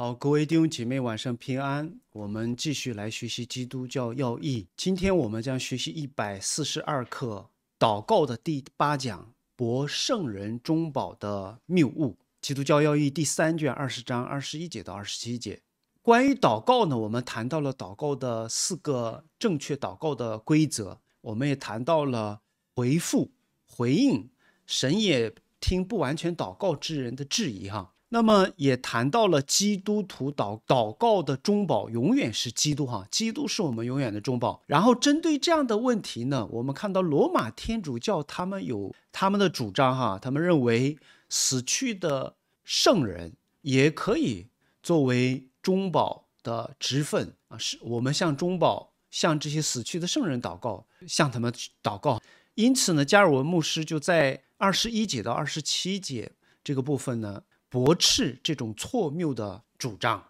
好，各位弟兄姐妹，晚上平安。我们继续来学习《基督教要义》。今天我们将学习一百四十二课，祷告的第八讲：博圣人中宝的谬误。《基督教要义》第三卷二十章二十一节到二十七节，关于祷告呢，我们谈到了祷告的四个正确祷告的规则，我们也谈到了回复、回应，神也听不完全祷告之人的质疑哈。那么也谈到了基督徒祷祷告的中保永远是基督哈，基督是我们永远的中保。然后针对这样的问题呢，我们看到罗马天主教他们有他们的主张哈，他们认为死去的圣人也可以作为中保的职分啊，是我们向中保向这些死去的圣人祷告，向他们祷告。因此呢，加尔文牧师就在二十一节到二十七节这个部分呢。驳斥这种错谬的主张。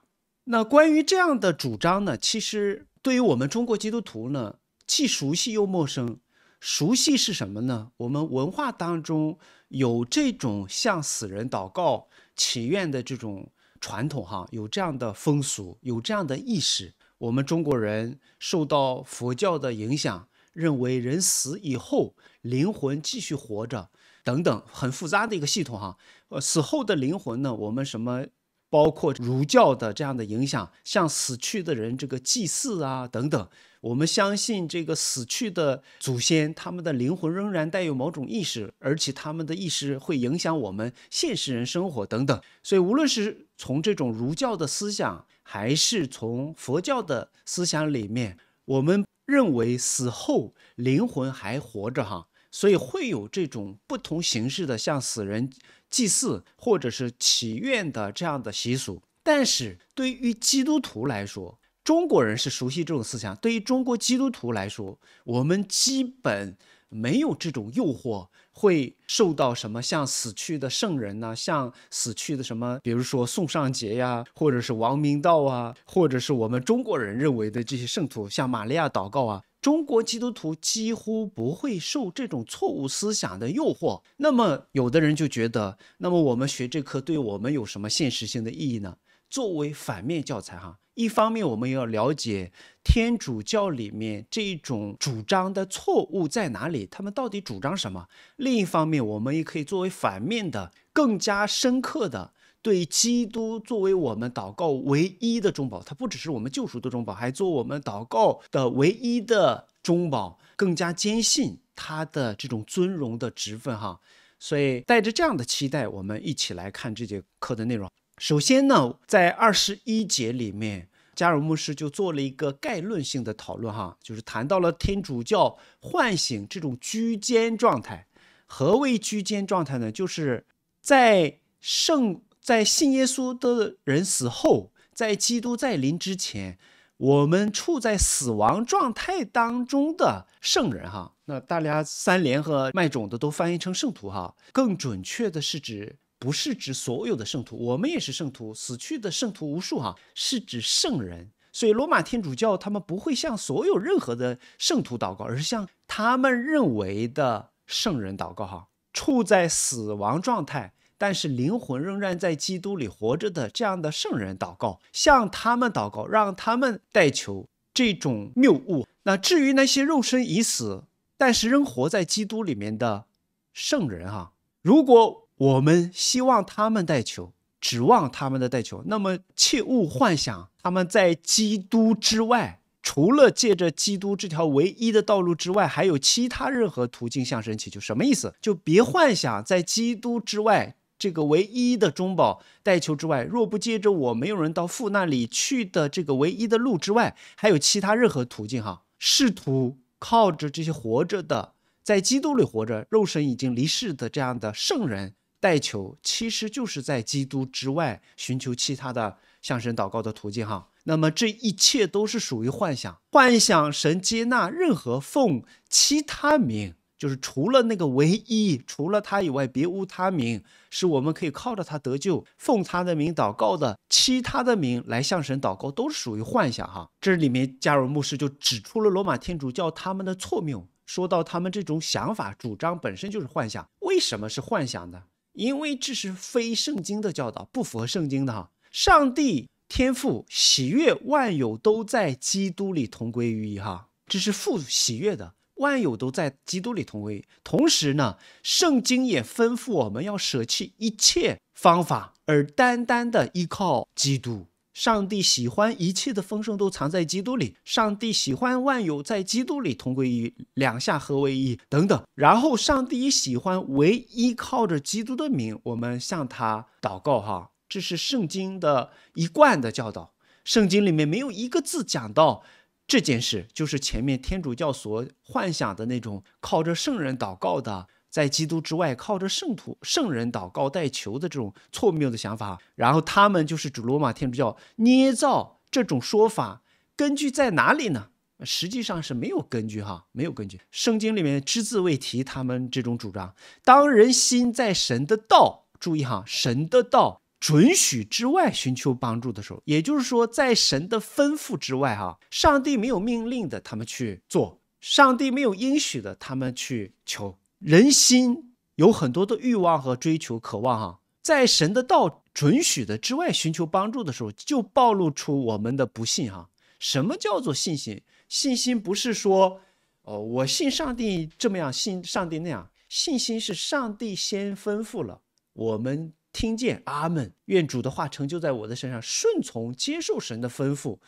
那关于这样的主张呢？其实对于我们中国基督徒呢，既熟悉又陌生。熟悉是什么呢？我们文化当中有这种向死人祷告、祈愿的这种传统，哈，有这样的风俗，有这样的意识。我们中国人受到佛教的影响，认为人死以后灵魂继续活着，等等，很复杂的一个系统，哈。呃，死后的灵魂呢？我们什么，包括儒教的这样的影响，像死去的人这个祭祀啊等等，我们相信这个死去的祖先，他们的灵魂仍然带有某种意识，而且他们的意识会影响我们现实人生活等等。所以，无论是从这种儒教的思想，还是从佛教的思想里面，我们认为死后灵魂还活着哈。所以会有这种不同形式的，像死人祭祀或者是祈愿的这样的习俗。但是对于基督徒来说，中国人是熟悉这种思想。对于中国基督徒来说，我们基本没有这种诱惑，会受到什么像死去的圣人呐，像死去的什么，比如说宋尚节呀，或者是王明道啊，或者是我们中国人认为的这些圣徒，像玛利亚祷告啊。中国基督徒几乎不会受这种错误思想的诱惑。那么，有的人就觉得，那么我们学这课对我们有什么现实性的意义呢？作为反面教材，哈，一方面我们要了解天主教里面这种主张的错误在哪里，他们到底主张什么；另一方面，我们也可以作为反面的、更加深刻的。对基督作为我们祷告唯一的中保，他不只是我们救赎的中保，还做我们祷告的唯一的中保，更加坚信他的这种尊荣的职分哈。所以带着这样的期待，我们一起来看这节课的内容。首先呢，在二十一节里面，加尔牧师就做了一个概论性的讨论哈，就是谈到了天主教唤醒这种居间状态。何谓居间状态呢？就是在圣。在信耶稣的人死后，在基督再临之前，我们处在死亡状态当中的圣人哈，那大家三连和卖种的都翻译成圣徒哈，更准确的是指不是指所有的圣徒，我们也是圣徒，死去的圣徒无数哈，是指圣人，所以罗马天主教他们不会向所有任何的圣徒祷告，而是向他们认为的圣人祷告哈，处在死亡状态。但是灵魂仍然在基督里活着的这样的圣人祷告，向他们祷告，让他们代求这种谬误。那至于那些肉身已死，但是仍活在基督里面的圣人啊，如果我们希望他们代求，指望他们的代求，那么切勿幻想他们在基督之外，除了借着基督这条唯一的道路之外，还有其他任何途径向神祈求。什么意思？就别幻想在基督之外。这个唯一的中保带求之外，若不接着我，没有人到父那里去的这个唯一的路之外，还有其他任何途径哈？试图靠着这些活着的，在基督里活着、肉身已经离世的这样的圣人带求，其实就是在基督之外寻求其他的向神祷告的途径哈。那么这一切都是属于幻想，幻想神接纳任何奉其他名。就是除了那个唯一，除了他以外别无他名，是我们可以靠着他得救，奉他的名祷告的。其他的名来向神祷告都是属于幻想哈。这里面加尔牧师就指出了罗马天主教他们的错谬，说到他们这种想法主张本身就是幻想。为什么是幻想呢？因为这是非圣经的教导，不符合圣经的哈。上帝、天赋、喜悦、万有都在基督里同归于一哈。这是富喜悦的。万有都在基督里同归，同时呢，圣经也吩咐我们要舍弃一切方法，而单单的依靠基督。上帝喜欢一切的丰盛都藏在基督里，上帝喜欢万有在基督里同归于两下合为一等等。然后上帝喜欢唯依靠着基督的名，我们向他祷告。哈，这是圣经的一贯的教导。圣经里面没有一个字讲到。这件事就是前面天主教所幻想的那种靠着圣人祷告的，在基督之外靠着圣徒、圣人祷告代求的这种错谬的想法。然后他们就是主罗马天主教捏造这种说法，根据在哪里呢？实际上是没有根据哈，没有根据，圣经里面只字未提他们这种主张。当人心在神的道，注意哈，神的道。准许之外寻求帮助的时候，也就是说，在神的吩咐之外，哈，上帝没有命令的，他们去做；上帝没有应许的，他们去求。人心有很多的欲望和追求、渴望，哈，在神的道准许的之外寻求帮助的时候，就暴露出我们的不信，哈。什么叫做信心？信心不是说，哦，我信上帝这么样，信上帝那样。信心是上帝先吩咐了我们。听见阿门，愿主的话成就在我的身上，顺从接受神的吩咐，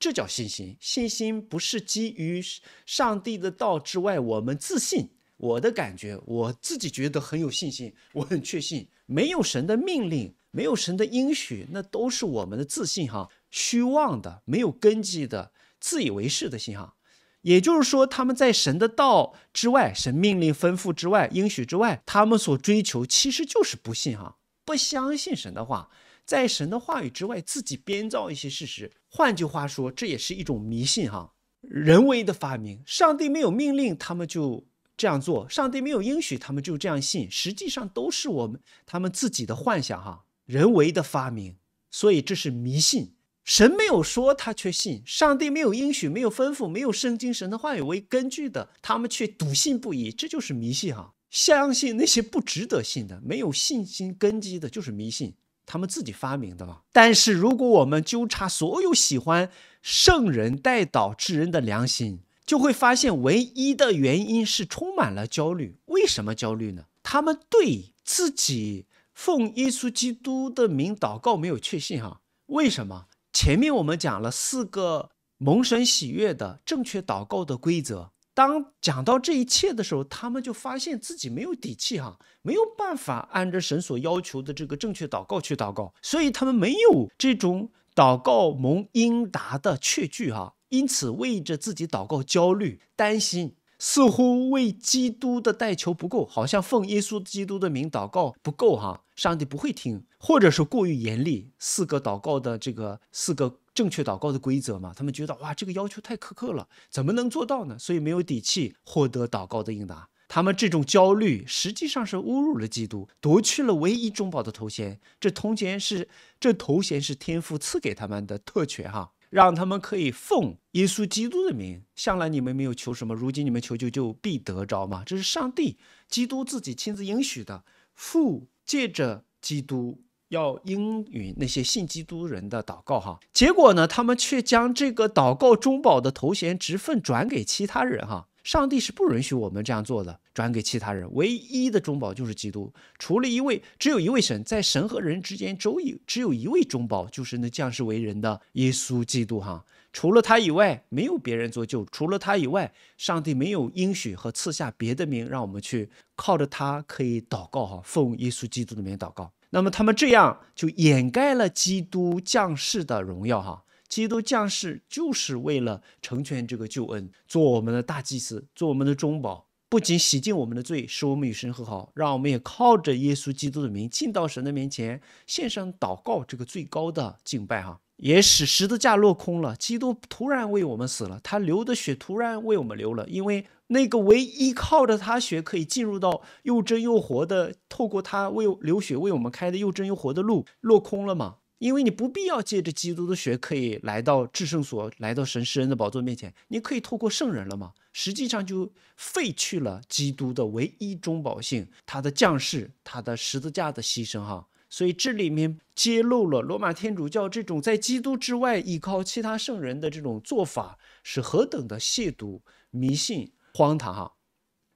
这叫信心。信心不是基于上帝的道之外，我们自信。我的感觉，我自己觉得很有信心，我很确信。没有神的命令，没有神的应许，那都是我们的自信哈，虚妄的，没有根基的，自以为是的信哈。也就是说，他们在神的道之外，神命令吩咐之外，应许之外，他们所追求其实就是不信哈。不相信神的话，在神的话语之外自己编造一些事实。换句话说，这也是一种迷信哈，人为的发明。上帝没有命令，他们就这样做；上帝没有应许，他们就这样信。实际上都是我们他们自己的幻想哈，人为的发明。所以这是迷信。神没有说，他却信；上帝没有应许，没有吩咐，没有圣经、神的话语为根据的，他们却笃信不疑。这就是迷信哈。相信那些不值得信的、没有信心根基的，就是迷信，他们自己发明的吧。但是，如果我们纠察所有喜欢圣人代祷致人的良心，就会发现唯一的原因是充满了焦虑。为什么焦虑呢？他们对自己奉耶稣基督的名祷告没有确信，哈？为什么？前面我们讲了四个蒙神喜悦的正确祷告的规则。当讲到这一切的时候，他们就发现自己没有底气哈，没有办法按着神所要求的这个正确祷告去祷告，所以他们没有这种祷告蒙应答的确据哈，因此为着自己祷告焦虑担心。似乎为基督的代求不够，好像奉耶稣基督的名祷告不够哈，上帝不会听，或者是过于严厉。四个祷告的这个四个正确祷告的规则嘛，他们觉得哇，这个要求太苛刻了，怎么能做到呢？所以没有底气获得祷告的应答。他们这种焦虑实际上是侮辱了基督，夺去了唯一中保的头衔。这头衔是这头衔是天父赐给他们的特权哈。让他们可以奉耶稣基督的名，向来你们没有求什么，如今你们求救就必得着吗？这是上帝、基督自己亲自应许的。父借着基督要应允那些信基督人的祷告，哈。结果呢，他们却将这个祷告中保的头衔职分转给其他人，哈。上帝是不允许我们这样做的，转给其他人。唯一的中保就是基督，除了一位，只有一位神，在神和人之间周一只有一位中保，就是那降世为人的耶稣基督哈。除了他以外，没有别人做救；除了他以外，上帝没有应许和赐下别的名，让我们去靠着他可以祷告哈，奉耶稣基督的名祷告。那么他们这样就掩盖了基督降世的荣耀哈。基督降世就是为了成全这个救恩，做我们的大祭司，做我们的中保，不仅洗净我们的罪，使我们与神和好，让我们也靠着耶稣基督的名进到神的面前，献上祷告这个最高的敬拜哈，也使十字架落空了。基督突然为我们死了，他流的血突然为我们流了，因为那个唯一靠着他血可以进入到又真又活的，透过他为流血为我们开的又真又活的路落空了嘛？因为你不必要借着基督的血可以来到至圣所，来到神诗恩的宝座面前，你可以透过圣人了嘛？实际上就废去了基督的唯一中保性，他的降世，他的十字架的牺牲，哈。所以这里面揭露了罗马天主教这种在基督之外依靠其他圣人的这种做法是何等的亵渎、迷信、荒唐，哈。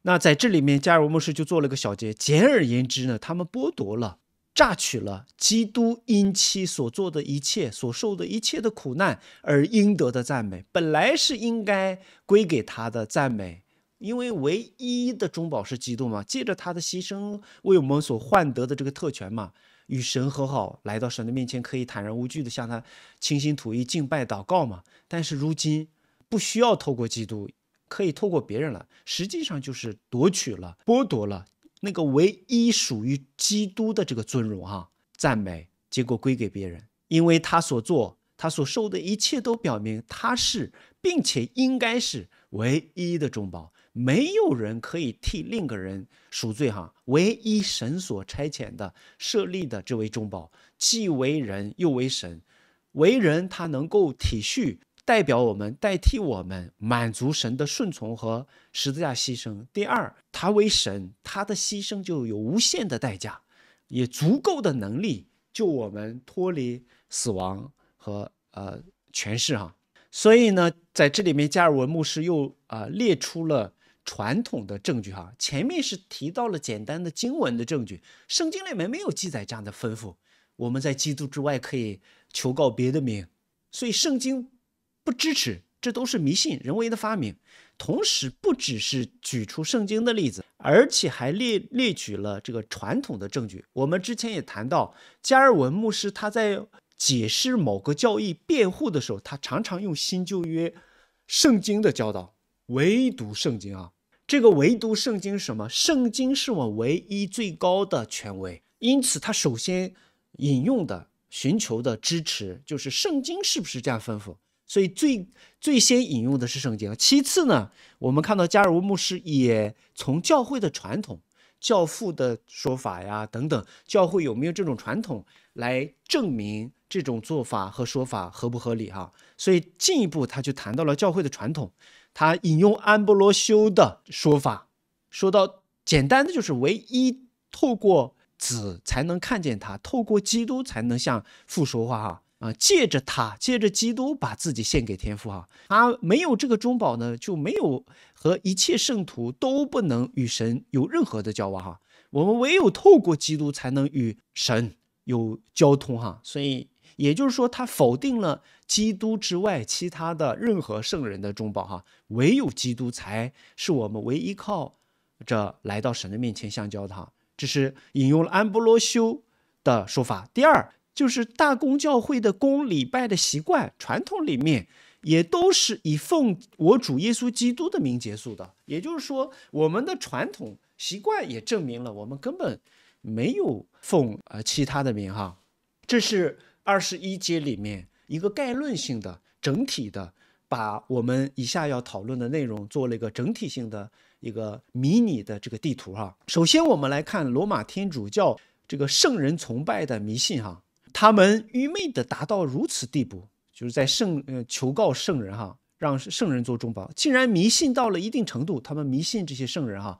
那在这里面，加尔牧师就做了个小结。简而言之呢，他们剥夺了。榨取了基督因其所做的一切、所受的一切的苦难而应得的赞美，本来是应该归给他的赞美，因为唯一的中保是基督嘛，借着他的牺牲为我们所换得的这个特权嘛，与神和好，来到神的面前可以坦然无惧的向他倾心吐意、敬拜祷告嘛。但是如今不需要透过基督，可以透过别人了，实际上就是夺取了、剥夺了。那个唯一属于基督的这个尊荣哈，赞美结果归给别人，因为他所做他所受的一切都表明他是，并且应该是唯一的中保，没有人可以替另个人赎罪哈，唯一神所差遣的设立的这位中保，既为人又为神，为人他能够体恤。代表我们，代替我们，满足神的顺从和十字架牺牲。第二，他为神，他的牺牲就有无限的代价，也足够的能力救我们脱离死亡和呃权势哈。所以呢，在这里面，加尔文牧师又啊列出了传统的证据哈。前面是提到了简单的经文的证据，圣经里面没有记载这样的吩咐。我们在基督之外可以求告别的名，所以圣经。不支持，这都是迷信、人为的发明。同时，不只是举出圣经的例子，而且还列列举了这个传统的证据。我们之前也谈到，加尔文牧师他在解释某个教义、辩护的时候，他常常用新旧约圣经的教导，唯独圣经啊，这个唯独圣经是什么？圣经是我唯一最高的权威，因此他首先引用的、寻求的支持就是圣经，是不是这样吩咐？所以最最先引用的是圣经，其次呢，我们看到加尔文牧师也从教会的传统、教父的说法呀等等，教会有没有这种传统来证明这种做法和说法合不合理啊？所以进一步他就谈到了教会的传统，他引用安波罗修的说法，说到简单的就是唯一透过子才能看见他，透过基督才能向父说话哈。啊，借着他，借着基督把自己献给天父哈，他没有这个中宝呢，就没有和一切圣徒都不能与神有任何的交往哈。我们唯有透过基督才能与神有交通哈。所以，也就是说，他否定了基督之外其他的任何圣人的中宝哈，唯有基督才是我们唯一靠着来到神的面前相交的哈。这是引用了安布罗修的说法。第二。就是大公教会的公礼拜的习惯传统里面，也都是以奉我主耶稣基督的名结束的。也就是说，我们的传统习惯也证明了我们根本没有奉呃其他的名哈。这是二十一节里面一个概论性的整体的，把我们以下要讨论的内容做了一个整体性的一个迷你的这个地图哈。首先，我们来看罗马天主教这个圣人崇拜的迷信哈。他们愚昧地达到如此地步，就是在圣呃求告圣人哈，让圣人做中保，竟然迷信到了一定程度。他们迷信这些圣人哈，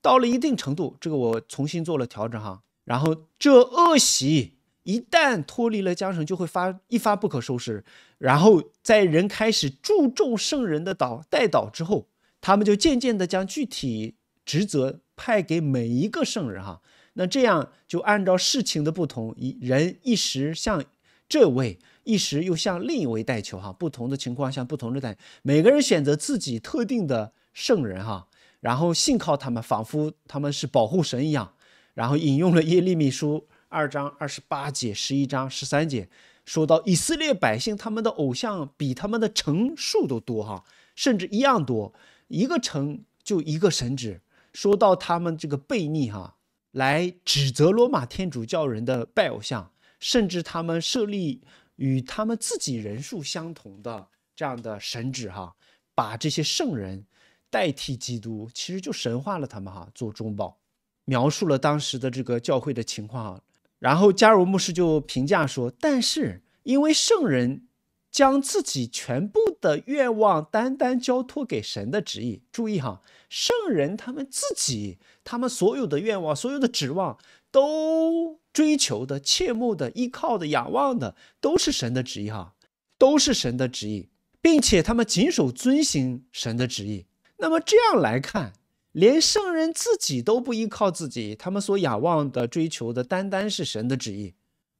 到了一定程度，这个我重新做了调整哈。然后这恶习一旦脱离了缰绳，就会发一发不可收拾。然后在人开始注重圣人的导带导之后，他们就渐渐地将具体职责派给每一个圣人哈。那这样就按照事情的不同，一人一时向这位，一时又向另一位带球哈，不同的情况向不同的代，每个人选择自己特定的圣人哈，然后信靠他们，仿佛他们是保护神一样。然后引用了耶利米书二章二十八节、十一章十三节，说到以色列百姓他们的偶像比他们的城数都多哈，甚至一样多，一个城就一个神职。说到他们这个悖逆哈。来指责罗马天主教人的拜偶像，甚至他们设立与他们自己人数相同的这样的神旨哈，把这些圣人代替基督，其实就神化了他们，哈，做中保，描述了当时的这个教会的情况然后加尔牧师就评价说，但是因为圣人。将自己全部的愿望单单交托给神的旨意。注意哈，圣人他们自己，他们所有的愿望、所有的指望，都追求的、切慕的、依靠的、仰望的，都是神的旨意哈，都是神的旨意，并且他们谨守遵行神的旨意。那么这样来看，连圣人自己都不依靠自己，他们所仰望的、追求的，单单是神的旨意。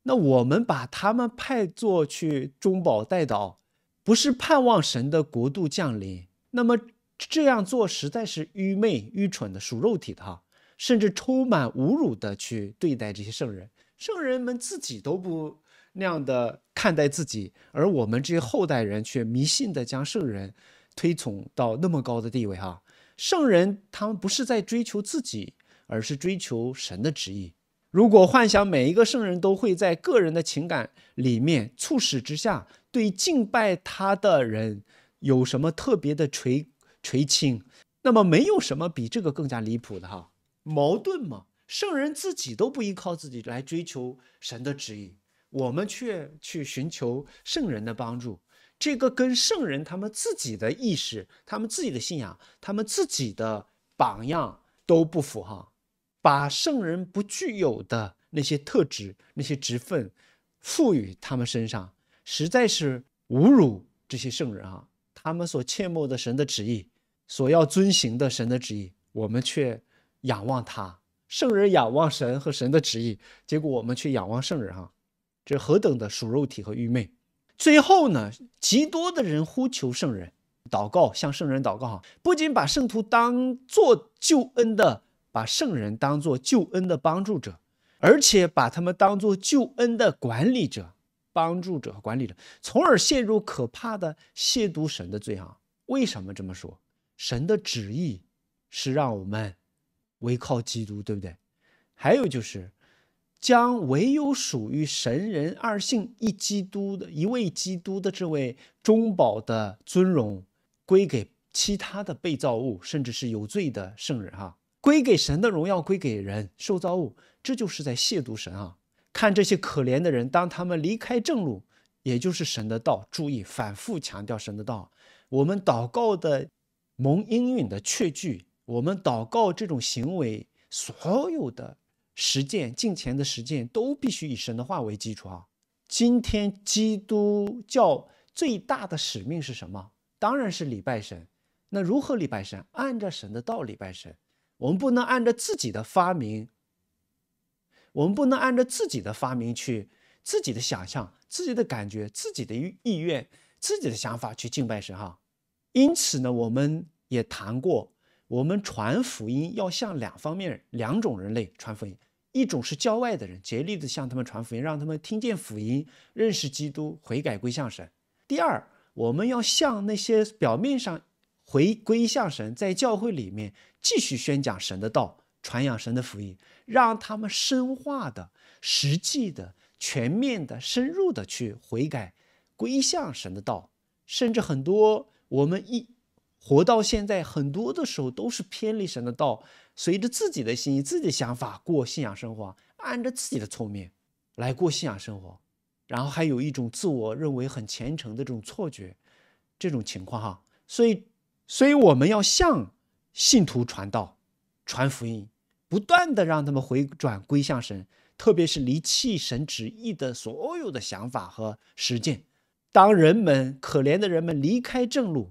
那我们把他们派作去中保代祷，不是盼望神的国度降临。那么这样做实在是愚昧、愚蠢的，属肉体的哈，甚至充满侮辱的去对待这些圣人。圣人们自己都不那样的看待自己，而我们这些后代人却迷信的将圣人推崇到那么高的地位哈。圣人他们不是在追求自己，而是追求神的旨意。如果幻想每一个圣人都会在个人的情感里面促使之下对敬拜他的人有什么特别的垂垂青，那么没有什么比这个更加离谱的哈矛盾嘛？圣人自己都不依靠自己来追求神的旨意，我们却去寻求圣人的帮助，这个跟圣人他们自己的意识、他们自己的信仰、他们自己的榜样都不符哈。把圣人不具有的那些特质、那些职分赋予他们身上，实在是侮辱这些圣人啊！他们所切莫的神的旨意，所要遵行的神的旨意，我们却仰望他。圣人仰望神和神的旨意，结果我们却仰望圣人啊！这何等的属肉体和愚昧！最后呢，极多的人呼求圣人，祷告向圣人祷告，不仅把圣徒当做救恩的。把圣人当作救恩的帮助者，而且把他们当作救恩的管理者、帮助者和管理者，从而陷入可怕的亵渎神的罪啊！为什么这么说？神的旨意是让我们违靠基督，对不对？还有就是将唯有属于神人二性一基督的一位基督的这位中保的尊荣归给其他的被造物，甚至是有罪的圣人哈。归给神的荣耀归给人受造物，这就是在亵渎神啊！看这些可怜的人，当他们离开正路，也就是神的道。注意反复强调神的道。我们祷告的蒙应允的确据，我们祷告这种行为，所有的实践、敬前的实践，都必须以神的话为基础啊！今天基督教最大的使命是什么？当然是礼拜神。那如何礼拜神？按照神的道礼拜神。我们不能按照自己的发明，我们不能按照自己的发明去自己的想象、自己的感觉、自己的意意愿、自己的想法去敬拜神。哈，因此呢，我们也谈过，我们传福音要向两方面、两种人类传福音。一种是郊外的人，竭力的向他们传福音，让他们听见福音，认识基督，悔改归向神。第二，我们要向那些表面上。回归向神，在教会里面继续宣讲神的道，传扬神的福音，让他们深化的、实际的、全面的、深入的去悔改，归向神的道。甚至很多我们一活到现在，很多的时候都是偏离神的道，随着自己的心意、自己的想法过信仰生活，按照自己的聪明来过信仰生活，然后还有一种自我认为很虔诚的这种错觉，这种情况哈，所以。所以我们要向信徒传道、传福音，不断的让他们回转归向神，特别是离弃神旨意的所有的想法和实践。当人们可怜的人们离开正路，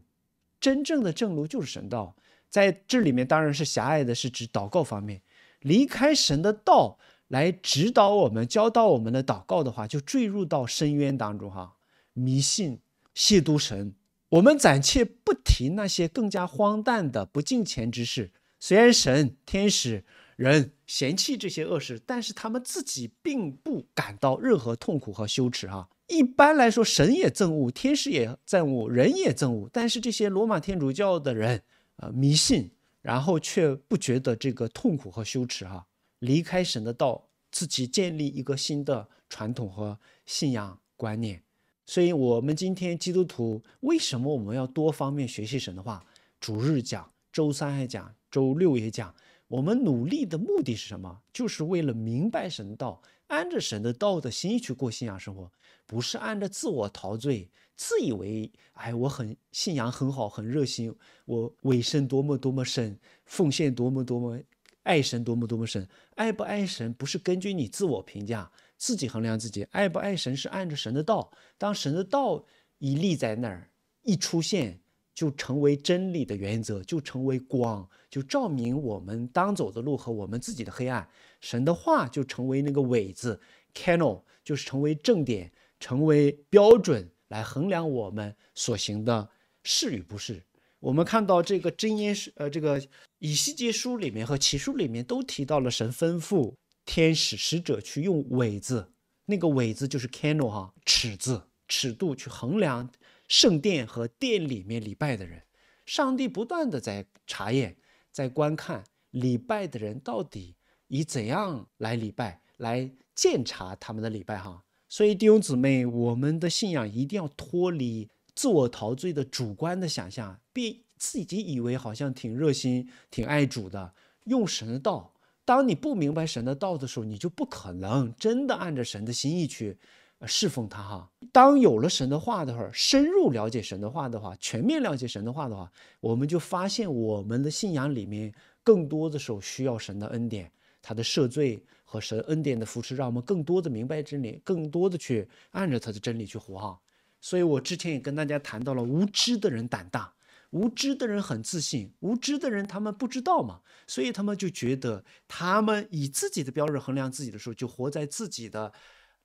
真正的正路就是神道，在这里面当然是狭隘的，是指祷告方面，离开神的道来指导我们、教导我们的祷告的话，就坠入到深渊当中哈，迷信亵渎神。我们暂且不提那些更加荒诞的不敬虔之事。虽然神、天使、人嫌弃这些恶事，但是他们自己并不感到任何痛苦和羞耻啊。一般来说，神也憎恶，天使也憎恶，人也憎恶。但是这些罗马天主教的人，呃，迷信，然后却不觉得这个痛苦和羞耻啊。离开神的道，自己建立一个新的传统和信仰观念。所以我们今天基督徒为什么我们要多方面学习神的话？逐日讲，周三还讲，周六也讲。我们努力的目的是什么？就是为了明白神道，按着神的道的心意去过信仰生活，不是按着自我陶醉，自以为哎，我很信仰很好，很热心，我委身多么多么深，奉献多么多么，爱神多么多么深，爱不爱神不是根据你自我评价。自己衡量自己，爱不爱神是按着神的道。当神的道一立在那儿，一出现就成为真理的原则，就成为光，就照明我们当走的路和我们自己的黑暗。神的话就成为那个尾字 c a n o 就是成为正点，成为标准来衡量我们所行的是与不是。我们看到这个真言是呃，这个以西结书里面和启书里面都提到了神吩咐。天使使者去用尾字，那个尾字就是 candle 哈，尺子尺度去衡量圣殿和殿里面礼拜的人，上帝不断的在查验，在观看礼拜的人到底以怎样来礼拜，来鉴察他们的礼拜哈。所以弟兄姊妹，我们的信仰一定要脱离自我陶醉的主观的想象，别自己以为好像挺热心、挺爱主的，用神的道。当你不明白神的道的时候，你就不可能真的按着神的心意去侍奉他哈。当有了神的话的时候，深入了解神的话的话，全面了解神的话的话，我们就发现我们的信仰里面更多的时候需要神的恩典，他的赦罪和神恩典的扶持，让我们更多的明白真理，更多的去按着他的真理去活哈。所以我之前也跟大家谈到了，无知的人胆大。无知的人很自信，无知的人他们不知道嘛，所以他们就觉得他们以自己的标准衡量自己的时候，就活在自己的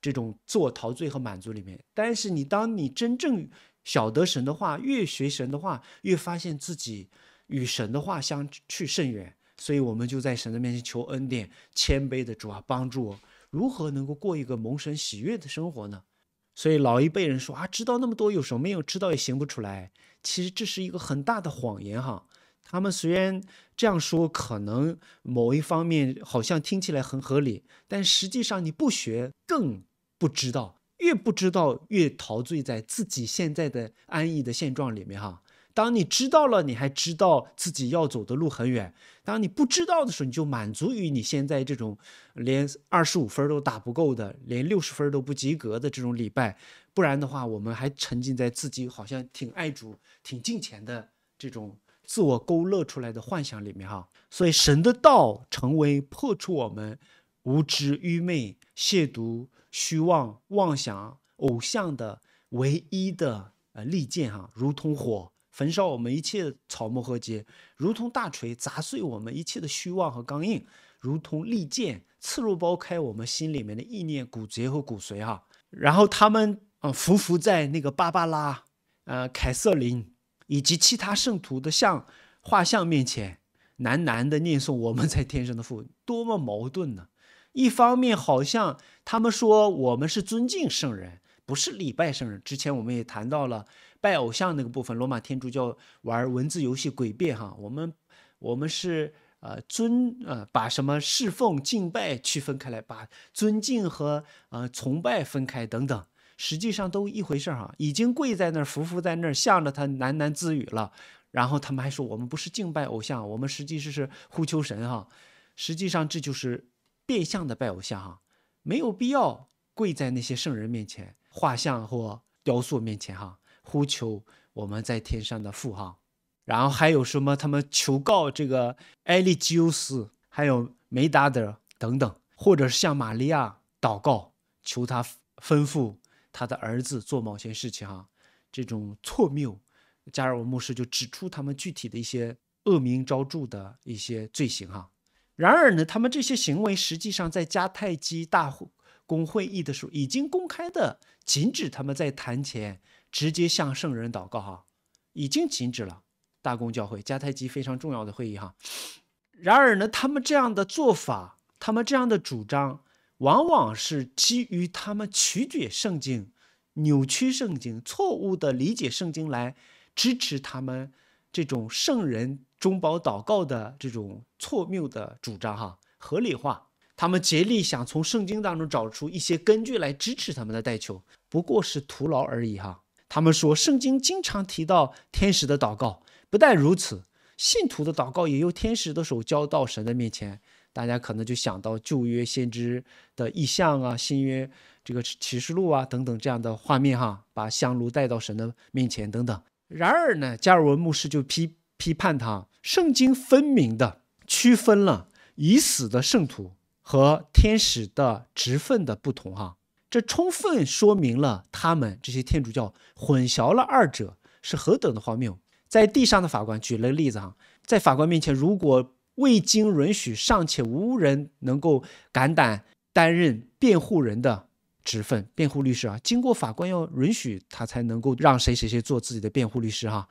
这种自我陶醉和满足里面。但是你当你真正晓得神的话，越学神的话，越发现自己与神的话相去甚远。所以，我们就在神的面前求恩典，谦卑的主啊，帮助我如何能够过一个蒙神喜悦的生活呢？所以老一辈人说啊，知道那么多有什么用？知道也行不出来。其实这是一个很大的谎言哈。他们虽然这样说，可能某一方面好像听起来很合理，但实际上你不学更不知道，越不知道越陶醉在自己现在的安逸的现状里面哈。当你知道了，你还知道自己要走的路很远；当你不知道的时候，你就满足于你现在这种连二十五分都打不够的、连六十分都不及格的这种礼拜。不然的话，我们还沉浸在自己好像挺爱主、挺敬虔的这种自我勾勒出来的幻想里面哈。所以，神的道成为破除我们无知、愚昧、亵渎、虚妄、妄想、偶像的唯一的呃利剑哈，如同火。焚烧我们一切草木和结，如同大锤砸碎我们一切的虚妄和刚硬，如同利剑刺入、剥开我们心里面的意念、骨节和骨髓。哈，然后他们嗯匍匐在那个芭芭拉、呃凯瑟琳以及其他圣徒的像画像面前，喃喃的念诵“我们在天上的父”。多么矛盾呢？一方面好像他们说我们是尊敬圣人。不是礼拜圣人。之前我们也谈到了拜偶像那个部分，罗马天主教玩文字游戏、诡辩哈。我们我们是呃尊呃把什么侍奉、敬拜区分开来，把尊敬和呃崇拜分开等等，实际上都一回事哈。已经跪在那儿、匍匐在那儿，向着他喃喃自语了。然后他们还说我们不是敬拜偶像，我们实际是是呼求神哈。实际上这就是变相的拜偶像哈。没有必要跪在那些圣人面前。画像或雕塑面前，哈，呼求我们在天上的父，哈，然后还有什么？他们求告这个艾利修斯，还有梅达德等等，或者是向玛利亚祷告，求他吩咐他的儿子做某些事情，哈，这种错谬，加尔文牧师就指出他们具体的一些恶名昭著的一些罪行，哈。然而呢，他们这些行为实际上在迦太基大户。公会议的时候已经公开的禁止他们在坛前直接向圣人祷告哈，已经禁止了。大公教会迦太基非常重要的会议哈，然而呢，他们这样的做法，他们这样的主张，往往是基于他们曲解圣经、扭曲圣经、错误的理解圣经来支持他们这种圣人中保祷告的这种错谬的主张哈，合理化。他们竭力想从圣经当中找出一些根据来支持他们的代求，不过是徒劳而已哈。他们说圣经经常提到天使的祷告，不但如此，信徒的祷告也由天使的手交到神的面前。大家可能就想到旧约先知的意象啊，新约这个启示录啊等等这样的画面哈，把香炉带到神的面前等等。然而呢，加尔文牧师就批批判他，圣经分明的区分了已死的圣徒。和天使的职分的不同，哈，这充分说明了他们这些天主教混淆了二者是何等的荒谬。在地上的法官举了个例子，哈，在法官面前，如果未经允许，尚且无人能够敢胆担任辩护人的职分，辩护律师啊，经过法官要允许，他才能够让谁谁谁做自己的辩护律师，哈。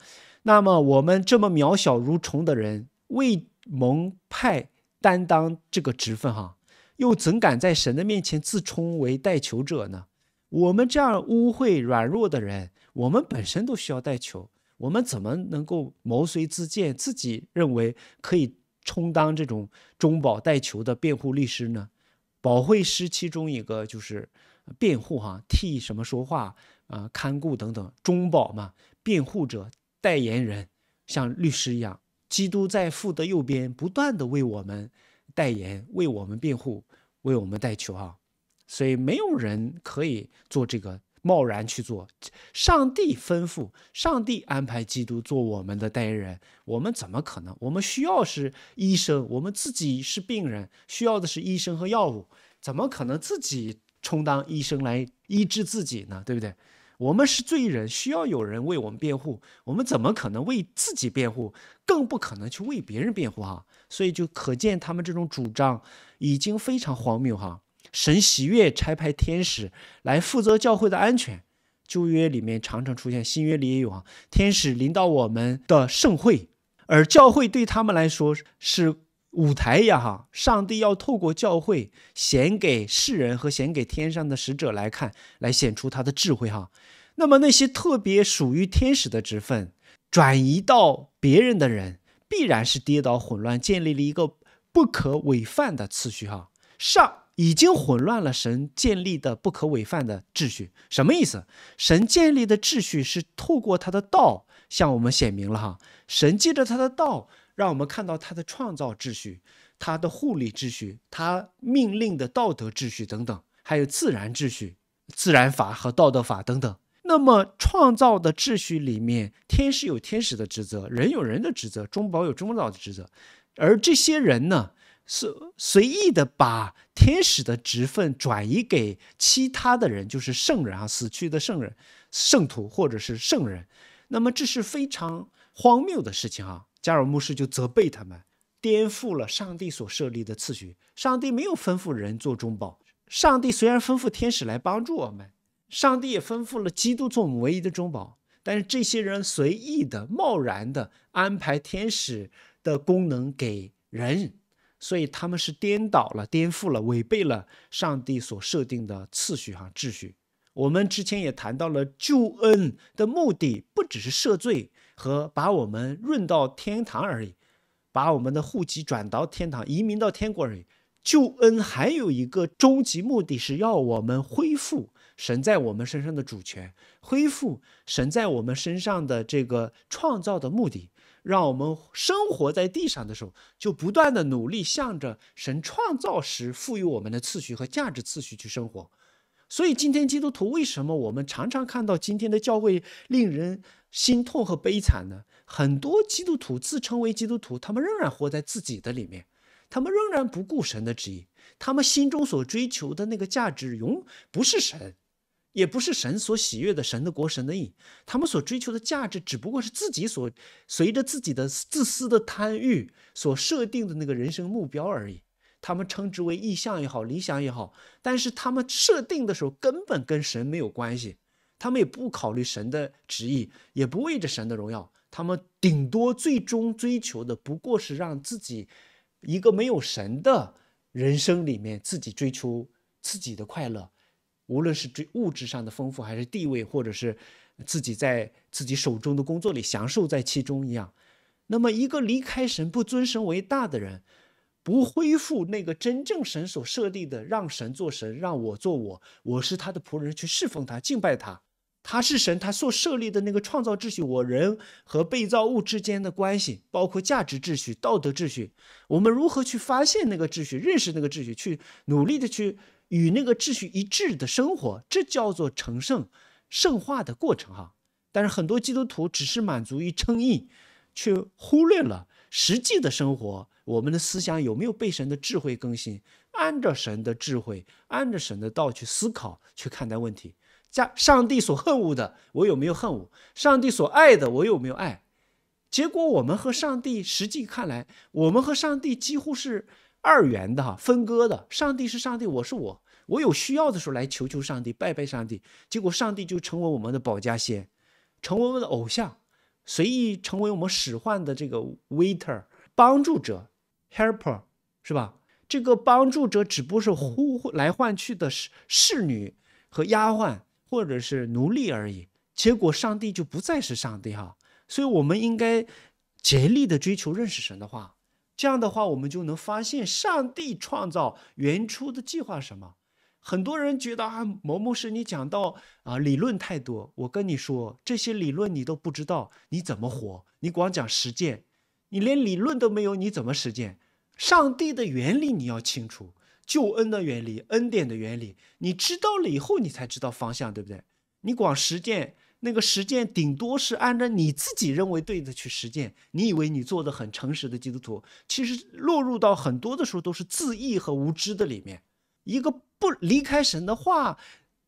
那么我们这么渺小如虫的人，为蒙派担当这个职分，哈。又怎敢在神的面前自称为代求者呢？我们这样污秽软弱的人，我们本身都需要代求，我们怎么能够谋遂自荐，自己认为可以充当这种中保代求的辩护律师呢？保惠师其中一个就是辩护哈，替什么说话啊，看顾等等，中保嘛，辩护者、代言人，像律师一样。基督在父的右边，不断的为我们。代言为我们辩护，为我们带球啊。所以没有人可以做这个，贸然去做。上帝吩咐，上帝安排基督做我们的代言人，我们怎么可能？我们需要是医生，我们自己是病人，需要的是医生和药物，怎么可能自己充当医生来医治自己呢？对不对？我们是罪人，需要有人为我们辩护。我们怎么可能为自己辩护？更不可能去为别人辩护哈。所以就可见他们这种主张已经非常荒谬哈。神喜悦差派天使来负责教会的安全。旧约里面常常出现，新约里也有啊。天使领导我们的盛会，而教会对他们来说是。舞台呀哈！上帝要透过教会显给世人和显给天上的使者来看，来显出他的智慧哈。那么那些特别属于天使的职分转移到别人的人，必然是跌倒混乱，建立了一个不可违犯的次序哈。上已经混乱了神建立的不可违犯的秩序，什么意思？神建立的秩序是透过他的道向我们显明了哈。神借着他的道。让我们看到他的创造秩序、他的护理秩序、他命令的道德秩序等等，还有自然秩序、自然法和道德法等等。那么，创造的秩序里面，天使有天使的职责，人有人的职责，中保有中保的职责。而这些人呢，随随意的把天使的职分转移给其他的人，就是圣人啊，死去的圣人、圣徒或者是圣人。那么，这是非常荒谬的事情啊！加尔牧师就责备他们，颠覆了上帝所设立的次序。上帝没有吩咐人做中保，上帝虽然吩咐天使来帮助我们，上帝也吩咐了基督做我们唯一的中保。但是这些人随意的、贸然的安排天使的功能给人，所以他们是颠倒了、颠覆了、违背了上帝所设定的次序哈秩序。我们之前也谈到了救恩的目的，不只是赦罪。和把我们润到天堂而已，把我们的户籍转到天堂，移民到天国而已。救恩还有一个终极目的是要我们恢复神在我们身上的主权，恢复神在我们身上的这个创造的目的，让我们生活在地上的时候就不断的努力向着神创造时赋予我们的次序和价值次序去生活。所以今天基督徒为什么我们常常看到今天的教会令人。心痛和悲惨呢？很多基督徒自称为基督徒，他们仍然活在自己的里面，他们仍然不顾神的旨意，他们心中所追求的那个价值，永不是神，也不是神所喜悦的神的国、神的意。他们所追求的价值，只不过是自己所随着自己的自私的贪欲所设定的那个人生目标而已。他们称之为意向也好，理想也好，但是他们设定的时候，根本跟神没有关系。他们也不考虑神的旨意，也不为着神的荣耀，他们顶多最终追求的不过是让自己一个没有神的人生里面自己追求自己的快乐，无论是追物质上的丰富，还是地位，或者是自己在自己手中的工作里享受在其中一样。那么，一个离开神、不尊神为大的人，不恢复那个真正神所设立的，让神做神，让我做我，我是他的仆人，去侍奉他、敬拜他。他是神，他所设立的那个创造秩序，我人和被造物之间的关系，包括价值秩序、道德秩序，我们如何去发现那个秩序，认识那个秩序，去努力的去与那个秩序一致的生活，这叫做成圣、圣化的过程哈。但是很多基督徒只是满足于称义，却忽略了实际的生活，我们的思想有没有被神的智慧更新？按照神的智慧，按照神的道去思考、去看待问题。加上帝所恨恶的，我有没有恨恶？上帝所爱的，我有没有爱？结果我们和上帝实际看来，我们和上帝几乎是二元的哈，分割的。上帝是上帝，我是我。我有需要的时候来求求上帝，拜拜上帝。结果上帝就成为我们的保家仙，成为我们的偶像，随意成为我们使唤的这个 waiter 帮助者 helper 是吧？这个帮助者只不过是呼来唤去的侍侍女和丫鬟。或者是奴隶而已，结果上帝就不再是上帝哈。所以，我们应该竭力的追求认识神的话。这样的话，我们就能发现上帝创造原初的计划什么。很多人觉得啊，某某是你讲到啊理论太多，我跟你说这些理论你都不知道，你怎么活？你光讲实践，你连理论都没有，你怎么实践？上帝的原理你要清楚。救恩的原理，恩典的原理，你知道了以后，你才知道方向，对不对？你光实践，那个实践顶多是按照你自己认为对的去实践。你以为你做的很诚实的基督徒，其实落入到很多的时候都是自意和无知的里面。一个不离开神的话。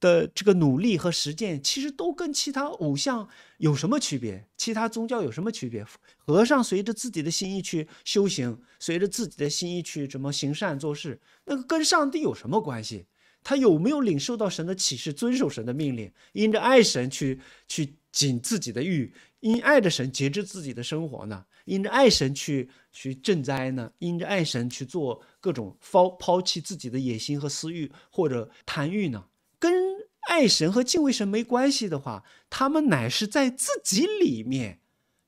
的这个努力和实践，其实都跟其他偶像有什么区别？其他宗教有什么区别？和尚随着自己的心意去修行，随着自己的心意去怎么行善做事，那个跟上帝有什么关系？他有没有领受到神的启示，遵守神的命令？因着爱神去去紧自己的欲，因爱着神节制自己的生活呢？因着爱神去去赈灾呢？因着爱神去做各种抛抛弃自己的野心和私欲或者贪欲呢？跟。爱神和敬畏神没关系的话，他们乃是在自己里面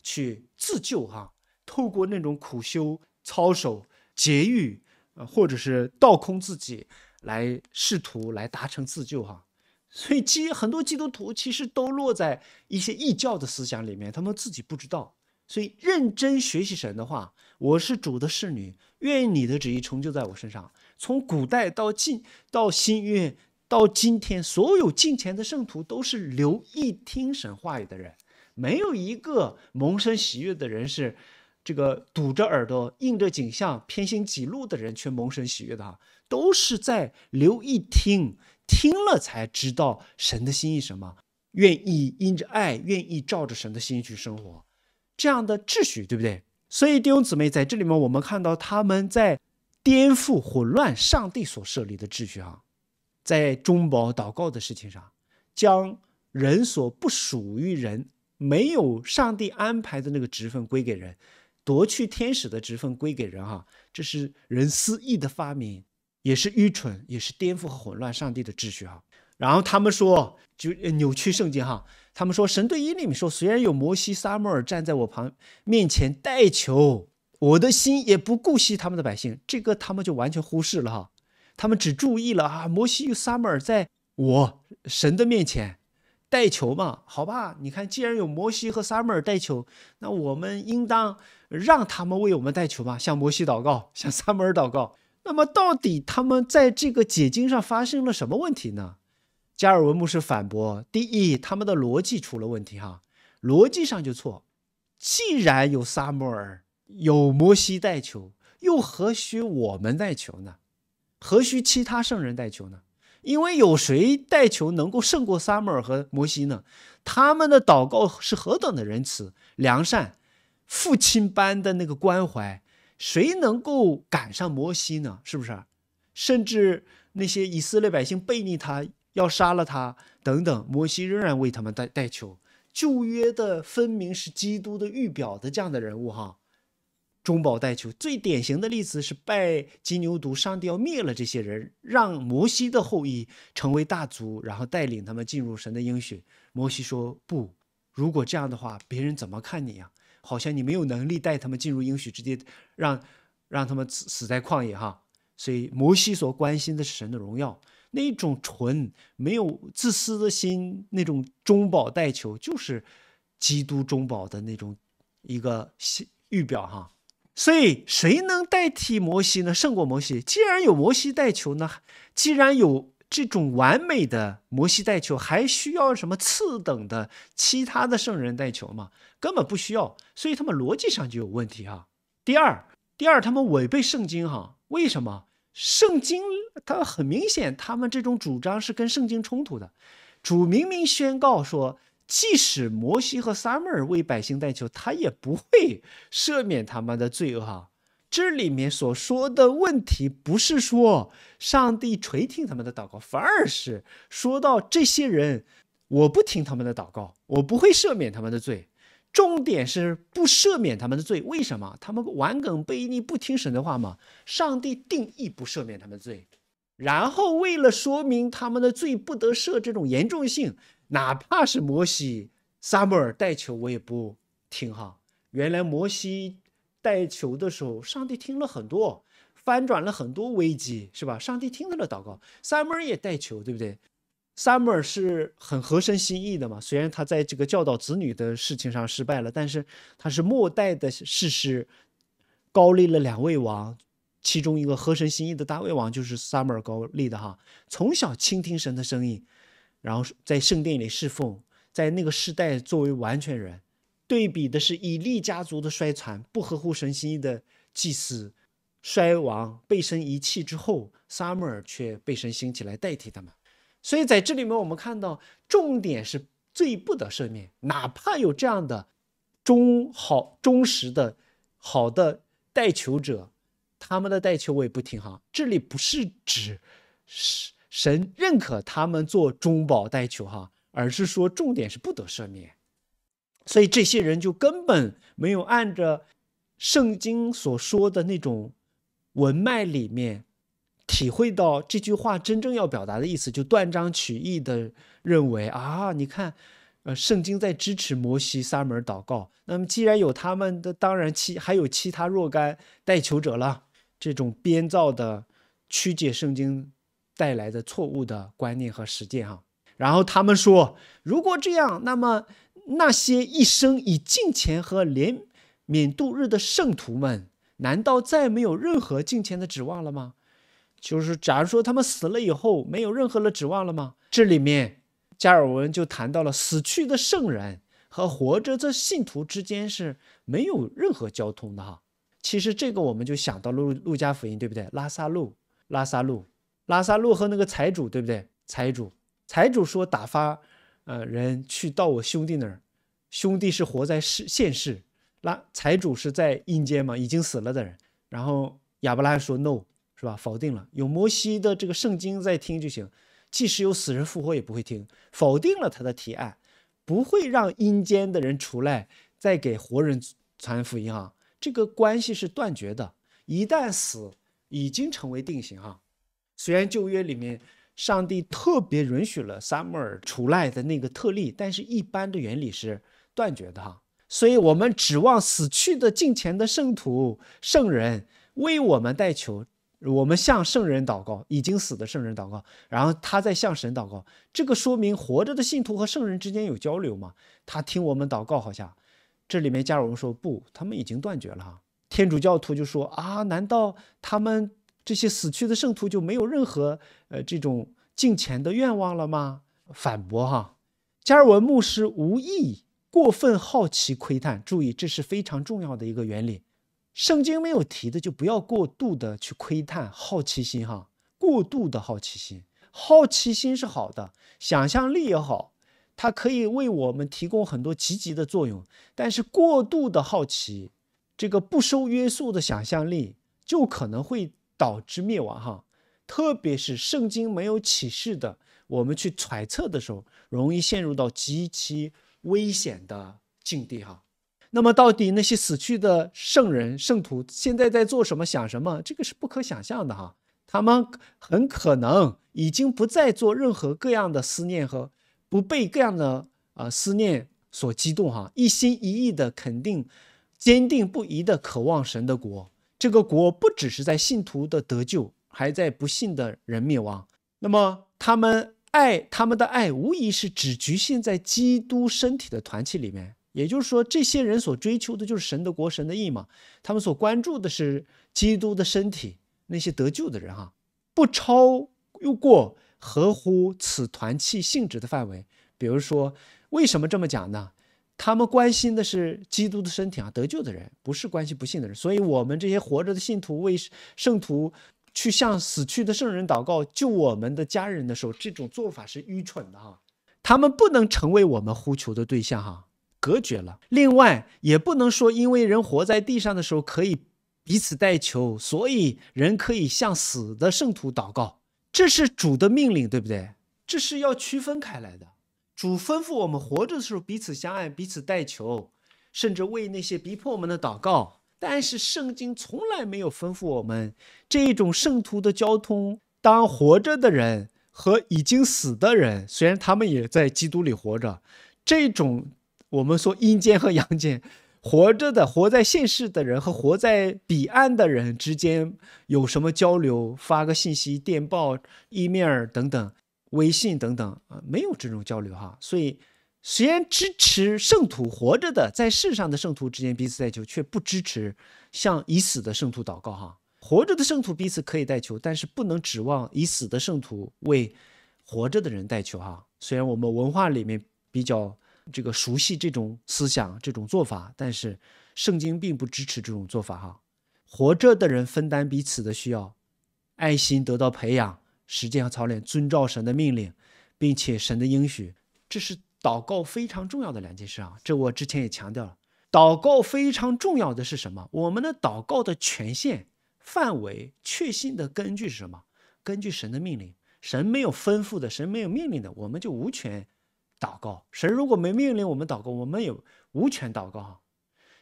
去自救哈，透过那种苦修、操守、节欲，呃，或者是倒空自己来试图来达成自救哈。所以基很多基督徒其实都落在一些异教的思想里面，他们自己不知道。所以认真学习神的话，我是主的侍女，愿你的旨意成就在我身上。从古代到近到新约。到今天，所有敬前的圣徒都是留意听神话语的人，没有一个萌生喜悦的人是这个堵着耳朵、应着景象、偏行己路的人，却萌生喜悦的哈，都是在留意听，听了才知道神的心意什么，愿意因着爱，愿意照着神的心意去生活，这样的秩序，对不对？所以弟兄姊妹，在这里面我们看到他们在颠覆、混乱上帝所设立的秩序哈。在中保祷告的事情上，将人所不属于人、没有上帝安排的那个职分归给人，夺去天使的职分归给人，哈，这是人私意的发明，也是愚蠢，也是颠覆和混乱上帝的秩序，哈。然后他们说，就扭曲圣经，哈，他们说神对伊利米说，虽然有摩西、撒母耳站在我旁面前代求，我的心也不顾惜他们的百姓，这个他们就完全忽视了，哈。他们只注意了啊，摩西与撒母耳在我神的面前带球嘛？好吧，你看，既然有摩西和撒母耳带球，那我们应当让他们为我们带球嘛？向摩西祷告，向撒母耳祷告。那么，到底他们在这个解经上发生了什么问题呢？加尔文牧师反驳：第一，他们的逻辑出了问题哈，逻辑上就错。既然有撒母耳、有摩西带球，又何须我们带球呢？何须其他圣人代求呢？因为有谁代求能够胜过撒母耳和摩西呢？他们的祷告是何等的仁慈、良善，父亲般的那个关怀，谁能够赶上摩西呢？是不是？甚至那些以色列百姓背逆他，要杀了他等等，摩西仍然为他们代代求。旧约的分明是基督的预表的这样的人物哈。中保代求最典型的例子是拜金牛犊，上帝要灭了这些人，让摩西的后裔成为大族，然后带领他们进入神的应许。摩西说：“不，如果这样的话，别人怎么看你呀？好像你没有能力带他们进入应许，直接让让他们死在旷野哈。”所以摩西所关心的是神的荣耀，那种纯没有自私的心，那种中保代求就是基督中保的那种一个预表哈。所以谁能代替摩西呢？胜过摩西？既然有摩西代求呢，既然有这种完美的摩西代求，还需要什么次等的其他的圣人代求吗？根本不需要。所以他们逻辑上就有问题哈。第二，第二他们违背圣经哈。为什么？圣经它很明显，他们这种主张是跟圣经冲突的。主明明宣告说。即使摩西和撒母耳为百姓代求，他也不会赦免他们的罪恶。哈，这里面所说的问题不是说上帝垂听他们的祷告，反而是说到这些人，我不听他们的祷告，我不会赦免他们的罪。重点是不赦免他们的罪，为什么？他们顽梗悖逆，不听神的话嘛。上帝定义不赦免他们罪，然后为了说明他们的罪不得赦这种严重性。哪怕是摩西、撒母尔带球，我也不听哈。原来摩西带球的时候，上帝听了很多，翻转了很多危机，是吧？上帝听到了祷告。撒母尔也带球，对不对？撒母尔是很合神心意的嘛。虽然他在这个教导子女的事情上失败了，但是他是末代的士世。高立了两位王，其中一个合神心意的大卫王就是撒母尔高立的哈。从小倾听神的声音。然后在圣殿里侍奉，在那个时代作为完全人，对比的是以利家族的衰残，不合乎神心意的祭司衰亡，被神遗弃之后，撒母耳却被神兴起来代替他们。所以在这里面，我们看到重点是罪不得赦免，哪怕有这样的忠好、忠实的好的代求者，他们的代求我也不听哈。这里不是指是。神认可他们做中保代求哈，而是说重点是不得赦免，所以这些人就根本没有按着圣经所说的那种文脉里面体会到这句话真正要表达的意思，就断章取义的认为啊，你看，呃，圣经在支持摩西、三门祷告，那么既然有他们的，当然其还有其他若干代求者了，这种编造的曲解圣经。带来的错误的观念和实践哈，然后他们说，如果这样，那么那些一生以金钱和怜悯度日的圣徒们，难道再没有任何金钱的指望了吗？就是假如说他们死了以后，没有任何的指望了吗？这里面加尔文就谈到了死去的圣人和活着的信徒之间是没有任何交通的哈。其实这个我们就想到路路加福音，对不对？拉萨路，拉萨路。拉萨洛和那个财主，对不对？财主，财主说打发呃人去到我兄弟那儿，兄弟是活在世现世，那财主是在阴间嘛，已经死了的人。然后亚伯拉罕说 no，是吧？否定了。有摩西的这个圣经在听就行，即使有死人复活也不会听，否定了他的提案，不会让阴间的人出来再给活人传福音啊。这个关系是断绝的，一旦死已经成为定型啊。虽然旧约里面上帝特别允许了撒母耳除赖的那个特例，但是一般的原理是断绝的哈。所以我们指望死去的、近前的圣徒、圣人为我们代求，我们向圣人祷告，已经死的圣人祷告，然后他在向神祷告。这个说明活着的信徒和圣人之间有交流嘛？他听我们祷告好像。这里面加尔文说不，他们已经断绝了。天主教徒就说啊，难道他们？这些死去的圣徒就没有任何呃这种敬虔的愿望了吗？反驳哈，加尔文牧师无意过分好奇窥探，注意这是非常重要的一个原理，圣经没有提的就不要过度的去窥探，好奇心哈，过度的好奇心，好奇心是好的，想象力也好，它可以为我们提供很多积极的作用，但是过度的好奇，这个不收约束的想象力就可能会。导致灭亡哈，特别是圣经没有启示的，我们去揣测的时候，容易陷入到极其危险的境地哈。那么，到底那些死去的圣人、圣徒现在在做什么、想什么？这个是不可想象的哈。他们很可能已经不再做任何各样的思念和不被各样的啊思念所激动哈，一心一意的肯定，坚定不移的渴望神的国。这个国不只是在信徒的得救，还在不信的人灭亡。那么他们爱他们的爱，无疑是只局限在基督身体的团契里面。也就是说，这些人所追求的就是神的国、神的义嘛。他们所关注的是基督的身体，那些得救的人哈，不超过合乎此团契性质的范围。比如说，为什么这么讲呢？他们关心的是基督的身体啊，得救的人不是关心不信的人，所以我们这些活着的信徒为圣徒去向死去的圣人祷告救我们的家人的时候，这种做法是愚蠢的哈。他们不能成为我们呼求的对象哈，隔绝了。另外，也不能说因为人活在地上的时候可以彼此代求，所以人可以向死的圣徒祷告，这是主的命令，对不对？这是要区分开来的。主吩咐我们活着的时候彼此相爱、彼此代求，甚至为那些逼迫我们的祷告。但是圣经从来没有吩咐我们这一种圣徒的交通，当活着的人和已经死的人，虽然他们也在基督里活着，这种我们说阴间和阳间，活着的活在现世的人和活在彼岸的人之间有什么交流？发个信息、电报、email 等等。微信等等啊，没有这种交流哈。所以，虽然支持圣徒活着的在世上的圣徒之间彼此代求，却不支持向已死的圣徒祷告哈。活着的圣徒彼此可以代求，但是不能指望已死的圣徒为活着的人代求哈。虽然我们文化里面比较这个熟悉这种思想、这种做法，但是圣经并不支持这种做法哈。活着的人分担彼此的需要，爱心得到培养。实践和操练，遵照神的命令，并且神的应许，这是祷告非常重要的两件事啊！这我之前也强调了，祷告非常重要的是什么？我们的祷告的权限范围、确信的根据是什么？根据神的命令，神没有吩咐的，神没有命令的，我们就无权祷告。神如果没命令我们祷告，我们也无权祷告。哈，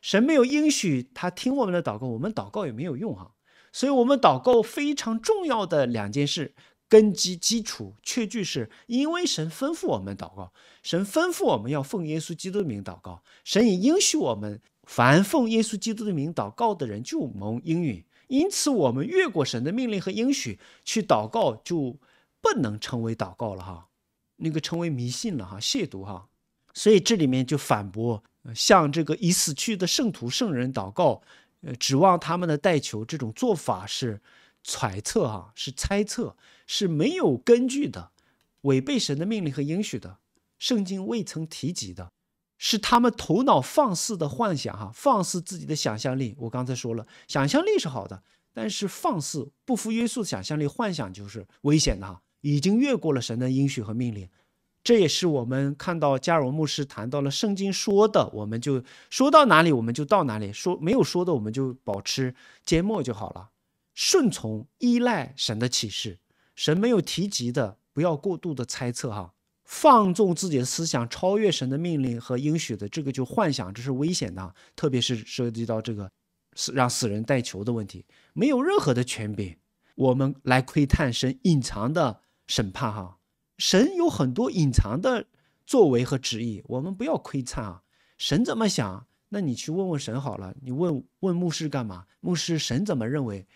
神没有应许他听我们的祷告，我们祷告也没有用哈。所以，我们祷告非常重要的两件事。根基基础，确据是因为神吩咐我们祷告，神吩咐我们要奉耶稣基督的名祷告，神也应许我们，凡奉耶稣基督的名祷告的人就蒙应允。因此，我们越过神的命令和应许去祷告，就不能成为祷告了哈，那个成为迷信了哈，亵渎哈。所以这里面就反驳，向这个已死去的圣徒、圣人祷告，指望他们的代求，这种做法是。揣测哈是猜测，是没有根据的，违背神的命令和应许的，圣经未曾提及的，是他们头脑放肆的幻想哈，放肆自己的想象力。我刚才说了，想象力是好的，但是放肆、不服约束的想象力幻想就是危险的哈，已经越过了神的应许和命令。这也是我们看到加荣牧师谈到了圣经说的，我们就说到哪里我们就到哪里，说没有说的我们就保持缄默就好了。顺从、依赖神的启示，神没有提及的，不要过度的猜测哈。放纵自己的思想，超越神的命令和应许的，这个就幻想，这是危险的。特别是涉及到这个死让死人带球的问题，没有任何的权柄，我们来窥探神隐藏的审判哈。神有很多隐藏的作为和旨意，我们不要窥探啊。神怎么想？那你去问问神好了。你问问牧师干嘛？牧师神怎么认为？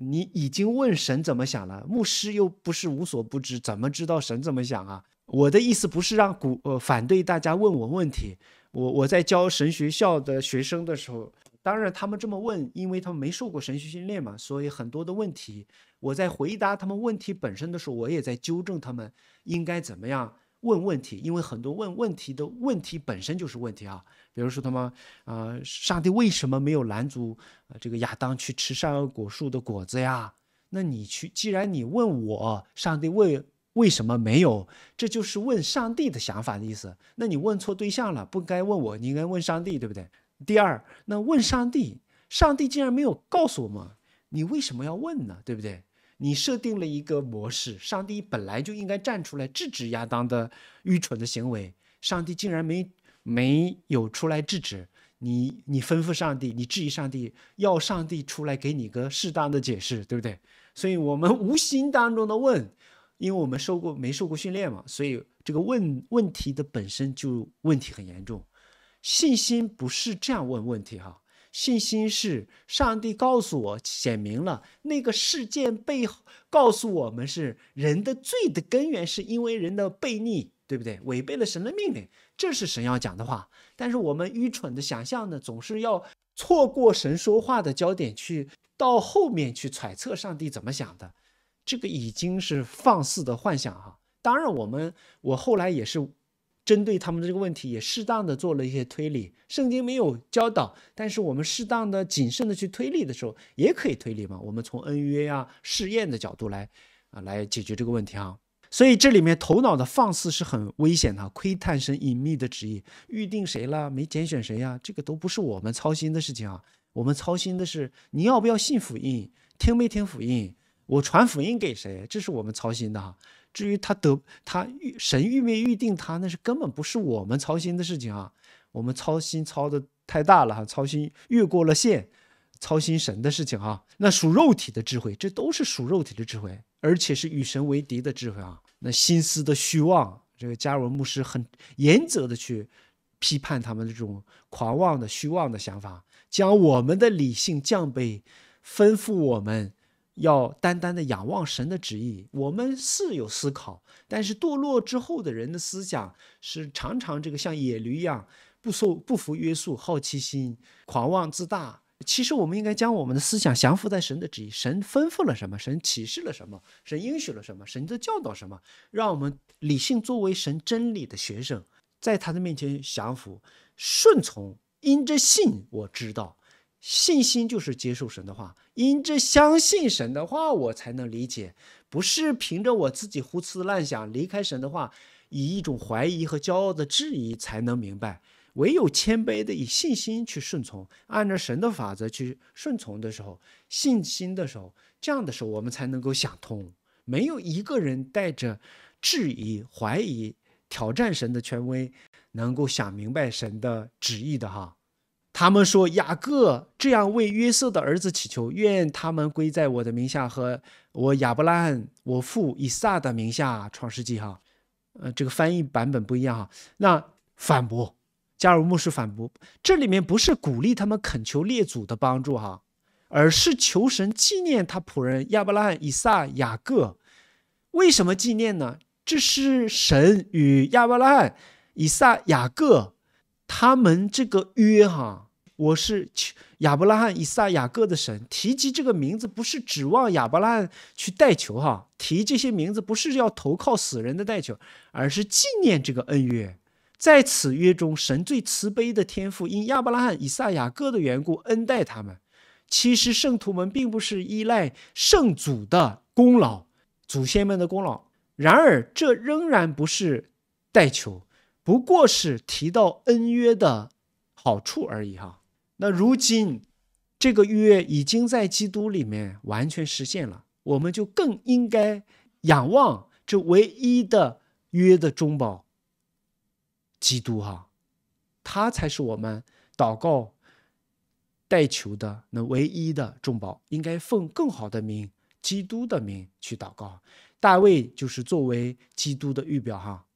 你已经问神怎么想了，牧师又不是无所不知，怎么知道神怎么想啊？我的意思不是让古反对大家问我问题，我我在教神学校的学生的时候，当然他们这么问，因为他们没受过神学训练嘛，所以很多的问题，我在回答他们问题本身的时候，我也在纠正他们应该怎么样。问问题，因为很多问问题的问题本身就是问题啊。比如说他妈，啊，上帝为什么没有拦阻这个亚当去吃善恶果树的果子呀？那你去，既然你问我，上帝为为什么没有？这就是问上帝的想法的意思。那你问错对象了，不该问我，你应该问上帝，对不对？第二，那问上帝，上帝竟然没有告诉我们，你为什么要问呢？对不对？你设定了一个模式，上帝本来就应该站出来制止亚当的愚蠢的行为，上帝竟然没没有出来制止你。你吩咐上帝，你质疑上帝，要上帝出来给你个适当的解释，对不对？所以我们无形当中的问，因为我们受过没受过训练嘛，所以这个问问题的本身就问题很严重。信心不是这样问问题哈。信心是上帝告诉我，显明了那个事件背后告诉我们是人的罪的根源，是因为人的悖逆，对不对？违背了神的命令，这是神要讲的话。但是我们愚蠢的想象呢，总是要错过神说话的焦点，去到后面去揣测上帝怎么想的，这个已经是放肆的幻想哈。当然，我们我后来也是。针对他们的这个问题，也适当的做了一些推理。圣经没有教导，但是我们适当的、谨慎的去推理的时候，也可以推理嘛。我们从恩约呀、试验的角度来啊，来解决这个问题啊。所以这里面头脑的放肆是很危险的。窥探神隐秘的旨意，预定谁了？没拣选谁呀？这个都不是我们操心的事情啊。我们操心的是你要不要信福音，听没听福音？我传福音给谁？这是我们操心的哈。至于他得他预神预没预定他，那是根本不是我们操心的事情啊！我们操心操的太大了哈，操心越过了线，操心神的事情啊，那属肉体的智慧，这都是属肉体的智慧，而且是与神为敌的智慧啊！那心思的虚妄，这个加尔文牧师很严责的去批判他们的这种狂妄的虚妄的想法，将我们的理性降卑，吩咐我们。要单单的仰望神的旨意，我们是有思考，但是堕落之后的人的思想是常常这个像野驴一样不受不服约束，好奇心、狂妄自大。其实我们应该将我们的思想降服在神的旨意，神吩咐了什么，神启示了什么，神应许了什么，神的教导什么，让我们理性作为神真理的学生，在他的面前降服、顺从、因着信我知道。信心就是接受神的话，因着相信神的话，我才能理解，不是凭着我自己胡思乱想，离开神的话，以一种怀疑和骄傲的质疑才能明白。唯有谦卑的以信心去顺从，按照神的法则去顺从的时候，信心的时候，这样的时候，我们才能够想通。没有一个人带着质疑、怀疑、挑战神的权威，能够想明白神的旨意的哈。他们说雅各这样为约瑟的儿子祈求，愿他们归在我的名下和我亚伯拉罕、我父以撒的名下。创世纪哈，呃，这个翻译版本不一样哈。那反驳，加入牧师反驳，这里面不是鼓励他们恳求列祖的帮助哈，而是求神纪念他仆人亚伯拉罕、以撒、雅各。为什么纪念呢？这是神与亚伯拉罕、以撒、雅各他们这个约哈。我是亚伯拉罕、以撒、雅各的神。提及这个名字，不是指望亚伯拉罕去代求哈，提这些名字不是要投靠死人的代求，而是纪念这个恩约。在此约中，神最慈悲的天赋，因亚伯拉罕、以撒、雅各的缘故恩待他们。其实，圣徒们并不是依赖圣祖的功劳、祖先们的功劳。然而，这仍然不是代求，不过是提到恩约的好处而已哈。那如今，这个约已经在基督里面完全实现了，我们就更应该仰望这唯一的约的中宝——基督。哈，他才是我们祷告代求的那唯一的中宝，应该奉更好的名——基督的名去祷告。大卫就是作为基督的预表哈，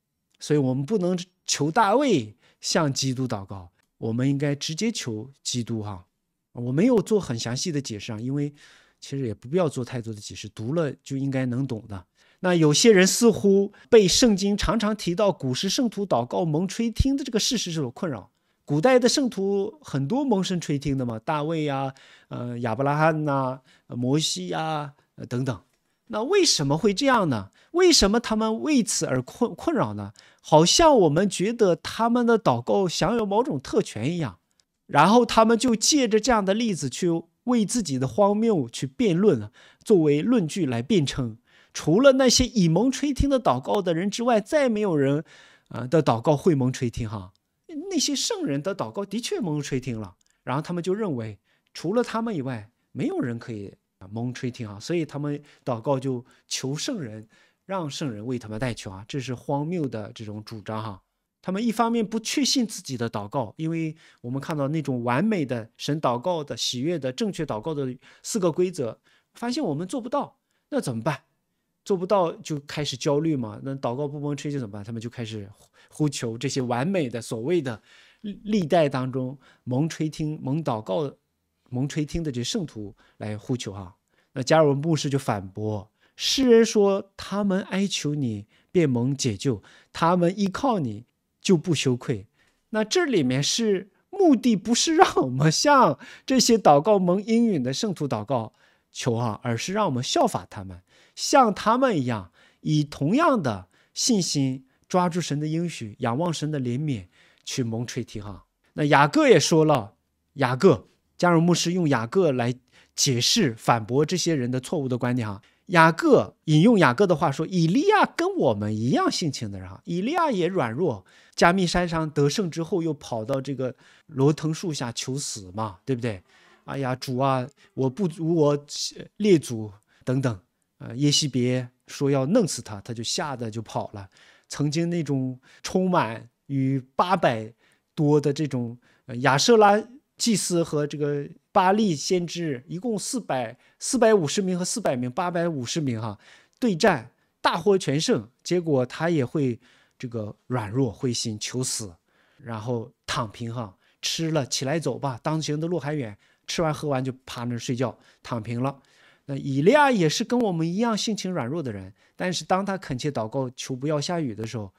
所以我们不能求大卫向基督祷告。我们应该直接求基督哈，我没有做很详细的解释啊，因为其实也不必要做太多的解释，读了就应该能懂的。那有些人似乎被圣经常常提到古时圣徒祷告蒙垂听的这个事实所困扰，古代的圣徒很多蒙神垂听的嘛，大卫呀，呃，亚伯拉罕呐，摩西呀等等。那为什么会这样呢？为什么他们为此而困困扰呢？好像我们觉得他们的祷告享有某种特权一样，然后他们就借着这样的例子去为自己的荒谬去辩论了，作为论据来辩称，除了那些以蒙垂听的祷告的人之外，再没有人啊的祷告会蒙垂听哈。那些圣人的祷告的确蒙垂听了，然后他们就认为，除了他们以外，没有人可以。啊蒙吹听啊，所以他们祷告就求圣人，让圣人为他们代求啊，这是荒谬的这种主张哈。他们一方面不确信自己的祷告，因为我们看到那种完美的神祷告的喜悦的正确祷告的四个规则，发现我们做不到，那怎么办？做不到就开始焦虑嘛。那祷告不蒙吹就怎么办？他们就开始呼求这些完美的所谓的历代当中蒙吹听、蒙祷告。蒙垂听的这圣徒来呼求哈，那加尔文牧师就反驳诗人说：“他们哀求你，便蒙解救；他们依靠你，就不羞愧。”那这里面是目的，不是让我们向这些祷告蒙应允的圣徒祷告求啊，而是让我们效法他们，像他们一样，以同样的信心抓住神的应许，仰望神的怜悯，去蒙垂听哈。那雅各也说了，雅各。加尔牧师用雅各来解释反驳这些人的错误的观点哈。雅各引用雅各的话说：“以利亚跟我们一样性情的人哈，以利亚也软弱。加密山上得胜之后，又跑到这个罗藤树下求死嘛，对不对？哎呀，主啊，我不如我列祖等等。呃，耶西别说要弄死他，他就吓得就跑了。曾经那种充满与八百多的这种亚瑟拉。”祭司和这个巴利先知一共四百四百五十名和四百名八百五十名哈，对战大获全胜，结果他也会这个软弱灰心求死，然后躺平哈，吃了起来走吧，当行的路还远，吃完喝完就趴那睡觉躺平了。那以利亚也是跟我们一样性情软弱的人，但是当他恳切祷告求不要下雨的时候，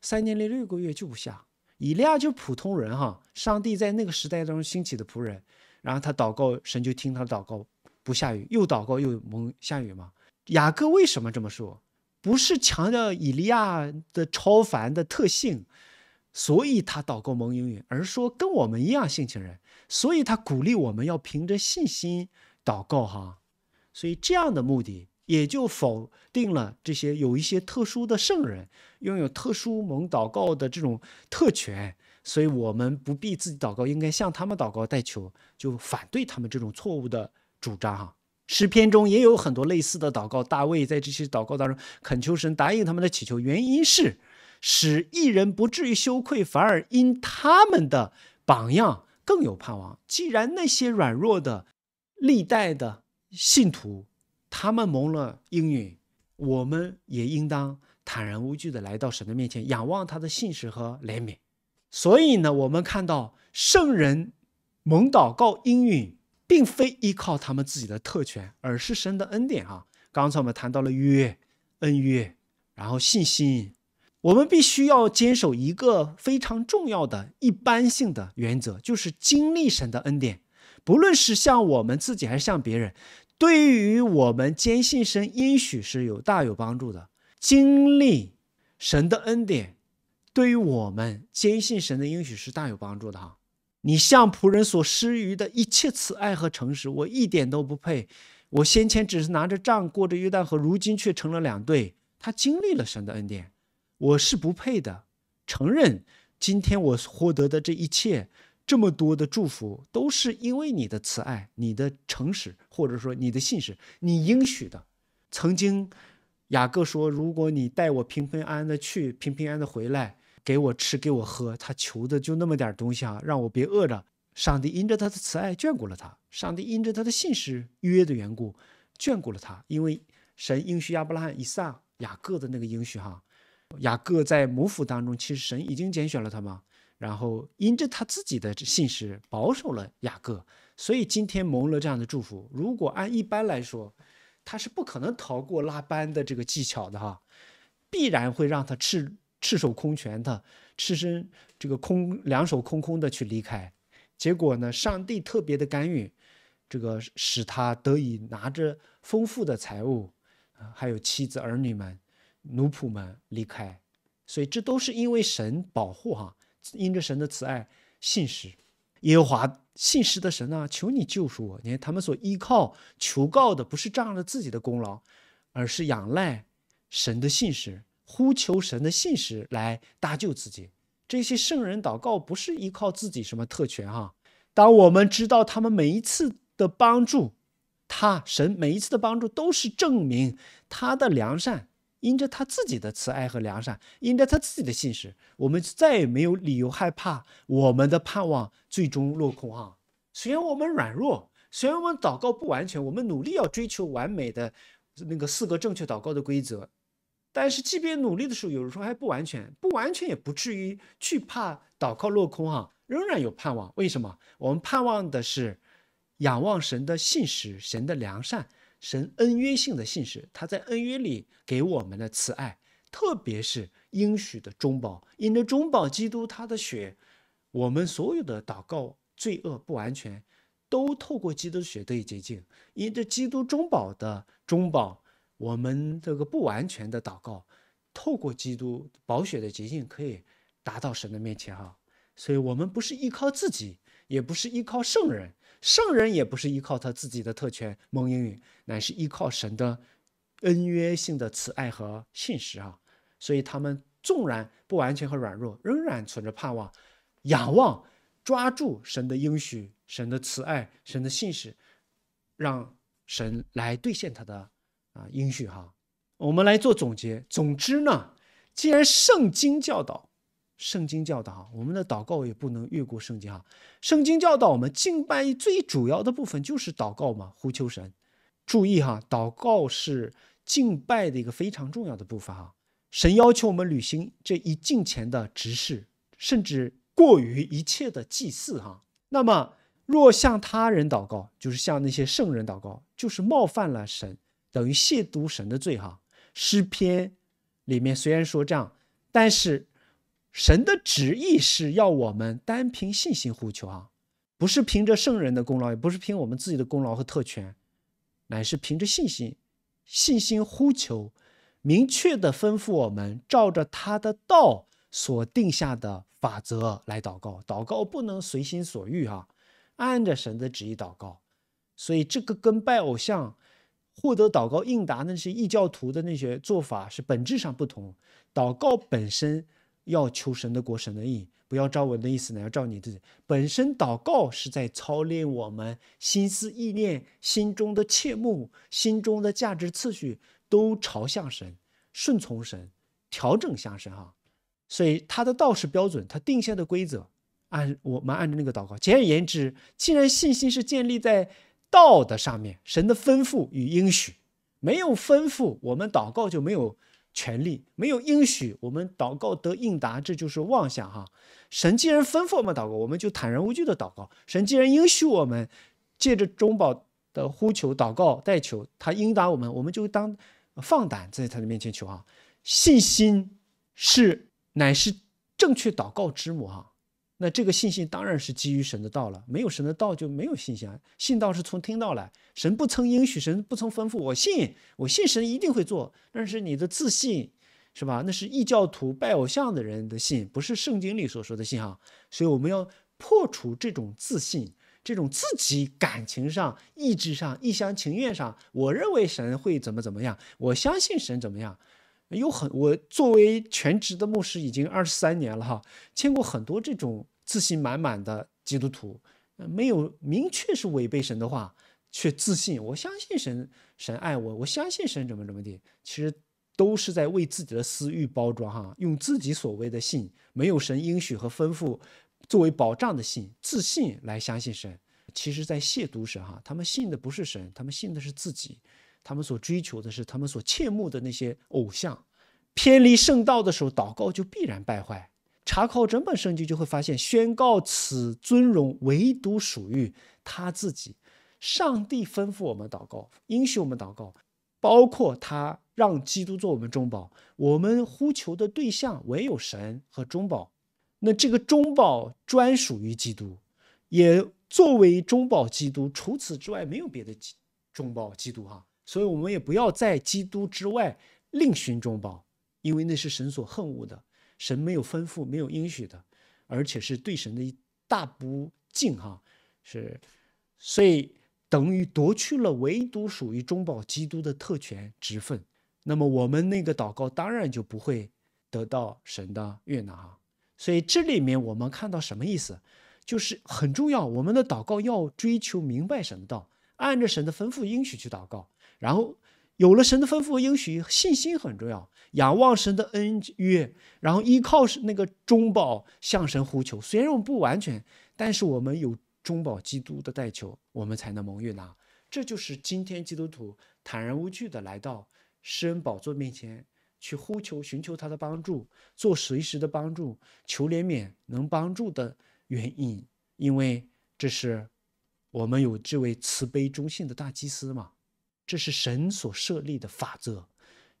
三年零六个月就不下。以利亚就是普通人哈，上帝在那个时代当中兴起的仆人，然后他祷告，神就听他的祷告，不下雨，又祷告又蒙下雨嘛。雅各为什么这么说？不是强调以利亚的超凡的特性，所以他祷告蒙应允，而是说跟我们一样性情人，所以他鼓励我们要凭着信心祷告哈，所以这样的目的。也就否定了这些有一些特殊的圣人拥有特殊蒙祷告的这种特权，所以我们不必自己祷告，应该向他们祷告代求，就反对他们这种错误的主张。哈，诗篇中也有很多类似的祷告，大卫在这些祷告当中恳求神答应他们的祈求，原因是使一人不至于羞愧，反而因他们的榜样更有盼望。既然那些软弱的历代的信徒。他们蒙了应允，我们也应当坦然无惧的来到神的面前，仰望他的信实和怜悯。所以呢，我们看到圣人蒙祷告应允，并非依靠他们自己的特权，而是神的恩典啊。刚才我们谈到了约、恩约，然后信心，我们必须要坚守一个非常重要的、一般性的原则，就是经历神的恩典。不论是像我们自己还是像别人，对于我们坚信神应许是有大有帮助的。经历神的恩典，对于我们坚信神的应许是大有帮助的哈。你向仆人所施予的一切慈爱和诚实，我一点都不配。我先前只是拿着杖过着约旦河，如今却成了两队。他经历了神的恩典，我是不配的。承认今天我获得的这一切。这么多的祝福都是因为你的慈爱、你的诚实，或者说你的信实，你应许的。曾经雅各说：“如果你带我平平安安的去，平平安安的回来，给我吃，给我喝。”他求的就那么点东西啊，让我别饿着。上帝因着他的慈爱眷顾了他，上帝因着他的信实约的缘故眷顾了他，因为神应许亚伯拉罕、以撒、雅各的那个应许哈。雅各在母腹当中，其实神已经拣选了他吗？然后因着他自己的姓氏保守了雅各，所以今天蒙了这样的祝福。如果按一般来说，他是不可能逃过拉班的这个技巧的哈，必然会让他赤赤手空拳的、赤身这个空两手空空的去离开。结果呢，上帝特别的干预，这个使他得以拿着丰富的财物还有妻子儿女们、奴仆们离开。所以这都是因为神保护哈。因着神的慈爱信实，耶和华信实的神啊，求你救赎我！你看他们所依靠求告的，不是仗着自己的功劳，而是仰赖神的信实，呼求神的信实来搭救自己。这些圣人祷告，不是依靠自己什么特权哈。当我们知道他们每一次的帮助，他神每一次的帮助都是证明他的良善。因着他自己的慈爱和良善，因着他自己的信实，我们再也没有理由害怕我们的盼望最终落空啊！虽然我们软弱，虽然我们祷告不完全，我们努力要追求完美的那个四个正确祷告的规则，但是即便努力的时候，有的时候还不完全，不完全也不至于去怕祷告落空啊！仍然有盼望。为什么？我们盼望的是仰望神的信实，神的良善。神恩约性的信使，他在恩约里给我们的慈爱，特别是应许的中保，因着中保基督他的血，我们所有的祷告罪恶不完全，都透过基督的血得以洁净，因着基督中保的中保，我们这个不完全的祷告，透过基督宝血的洁净可以达到神的面前哈，所以我们不是依靠自己，也不是依靠圣人。圣人也不是依靠他自己的特权蒙应允，乃是依靠神的恩约性的慈爱和信实啊。所以他们纵然不完全和软弱，仍然存着盼望，仰望，抓住神的应许、神的慈爱、神的信实，让神来兑现他的啊应许哈。我们来做总结。总之呢，既然圣经教导。圣经教导哈，我们的祷告也不能越过圣经哈。圣经教导我们敬拜最主要的部分就是祷告嘛，呼求神。注意哈，祷告是敬拜的一个非常重要的部分哈。神要求我们履行这一敬前的职事，甚至过于一切的祭祀哈。那么，若向他人祷告，就是向那些圣人祷告，就是冒犯了神，等于亵渎神的罪哈。诗篇里面虽然说这样，但是。神的旨意是要我们单凭信心呼求啊，不是凭着圣人的功劳，也不是凭我们自己的功劳和特权，乃是凭着信心，信心呼求，明确的吩咐我们照着他的道所定下的法则来祷告。祷告不能随心所欲啊，按着神的旨意祷告。所以这个跟拜偶像、获得祷告应答那些异教徒的那些做法是本质上不同。祷告本身。要求神的国，神的意，不要照我的意思呢，要照你的。本身祷告是在操练我们心思意念、心中的切目、心中的价值次序都朝向神，顺从神，调整向神哈。所以他的道是标准，他定下的规则，按我们按照那个祷告。简而言之，既然信心是建立在道的上面，神的吩咐与应许，没有吩咐，我们祷告就没有。权利没有应许，我们祷告得应答，这就是妄想哈。神既然吩咐我们祷告，我们就坦然无惧的祷告；神既然应许我们，借着中保的呼求祷告代求，他应答我们，我们就当放胆在他的面前求啊。信心是乃是正确祷告之母哈。那这个信心当然是基于神的道了，没有神的道就没有信心。信道是从听到来，神不曾应许，神不曾吩咐我信，我信神一定会做。但是你的自信，是吧？那是异教徒拜偶像的人的信，不是圣经里所说的信啊。所以我们要破除这种自信，这种自己感情上、意志上、一厢情愿上，我认为神会怎么怎么样，我相信神怎么样。有很，我作为全职的牧师已经二十三年了哈，见过很多这种自信满满的基督徒，没有明确是违背神的话，却自信。我相信神，神爱我，我相信神怎么怎么的，其实都是在为自己的私欲包装哈，用自己所谓的信，没有神应许和吩咐作为保障的信，自信来相信神，其实在亵渎神哈。他们信的不是神，他们信的是自己。他们所追求的是他们所切慕的那些偶像，偏离圣道的时候，祷告就必然败坏。查考整本圣经就会发现，宣告此尊荣唯独属于他自己。上帝吩咐我们祷告，允许我们祷告，包括他让基督做我们中保。我们呼求的对象唯有神和中保，那这个中保专属于基督，也作为中保基督，除此之外没有别的中保基督哈。所以我们也不要在基督之外另寻中保，因为那是神所恨恶的，神没有吩咐、没有应许的，而且是对神的一大不敬哈。是，所以等于夺去了唯独属于中保基督的特权职分。那么我们那个祷告当然就不会得到神的悦纳哈。所以这里面我们看到什么意思，就是很重要，我们的祷告要追求明白神的道，按着神的吩咐应许去祷告。然后有了神的吩咐和应许，信心很重要。仰望神的恩约，然后依靠是那个中保向神呼求。虽然我们不完全，但是我们有中保基督的代求，我们才能蒙悦纳。这就是今天基督徒坦然无惧的来到施恩宝座面前去呼求、寻求他的帮助，做随时的帮助，求怜悯、能帮助的原因。因为这是我们有这位慈悲忠信的大祭司嘛。这是神所设立的法则，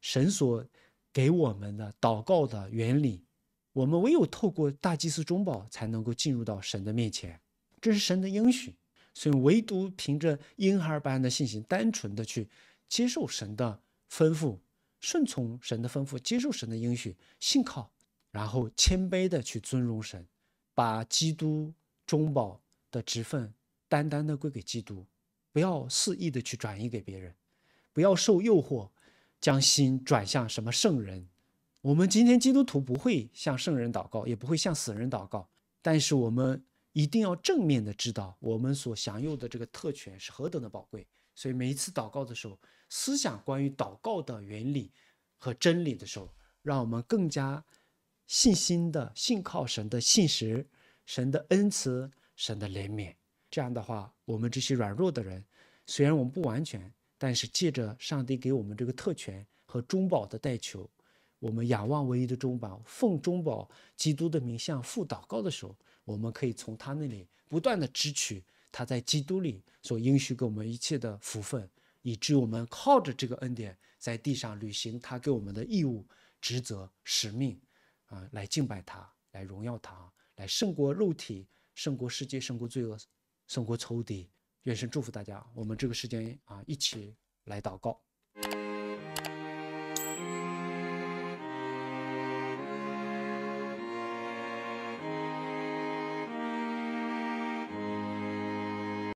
神所给我们的祷告的原理。我们唯有透过大祭司中保才能够进入到神的面前，这是神的应许。所以，唯独凭着婴孩般的信心，单纯的去接受神的吩咐，顺从神的吩咐，接受神的应许，信靠，然后谦卑的去尊荣神，把基督中保的职分单单的归给基督，不要肆意的去转移给别人。不要受诱惑，将心转向什么圣人。我们今天基督徒不会向圣人祷告，也不会向死人祷告。但是我们一定要正面的知道，我们所享有这个特权是何等的宝贵。所以每一次祷告的时候，思想关于祷告的原理和真理的时候，让我们更加信心的信靠神的信实、神的恩慈、神的怜悯。这样的话，我们这些软弱的人，虽然我们不完全。但是借着上帝给我们这个特权和中保的代求，我们仰望唯一的中保，奉中保基督的名向父祷告的时候，我们可以从他那里不断的支取他在基督里所应许给我们一切的福分，以致我们靠着这个恩典，在地上履行他给我们的义务、职责、使命，啊，来敬拜他，来荣耀他，来胜过肉体，胜过世界，胜过罪恶，胜过仇敌。愿神祝福大家，我们这个时间啊，一起来祷告。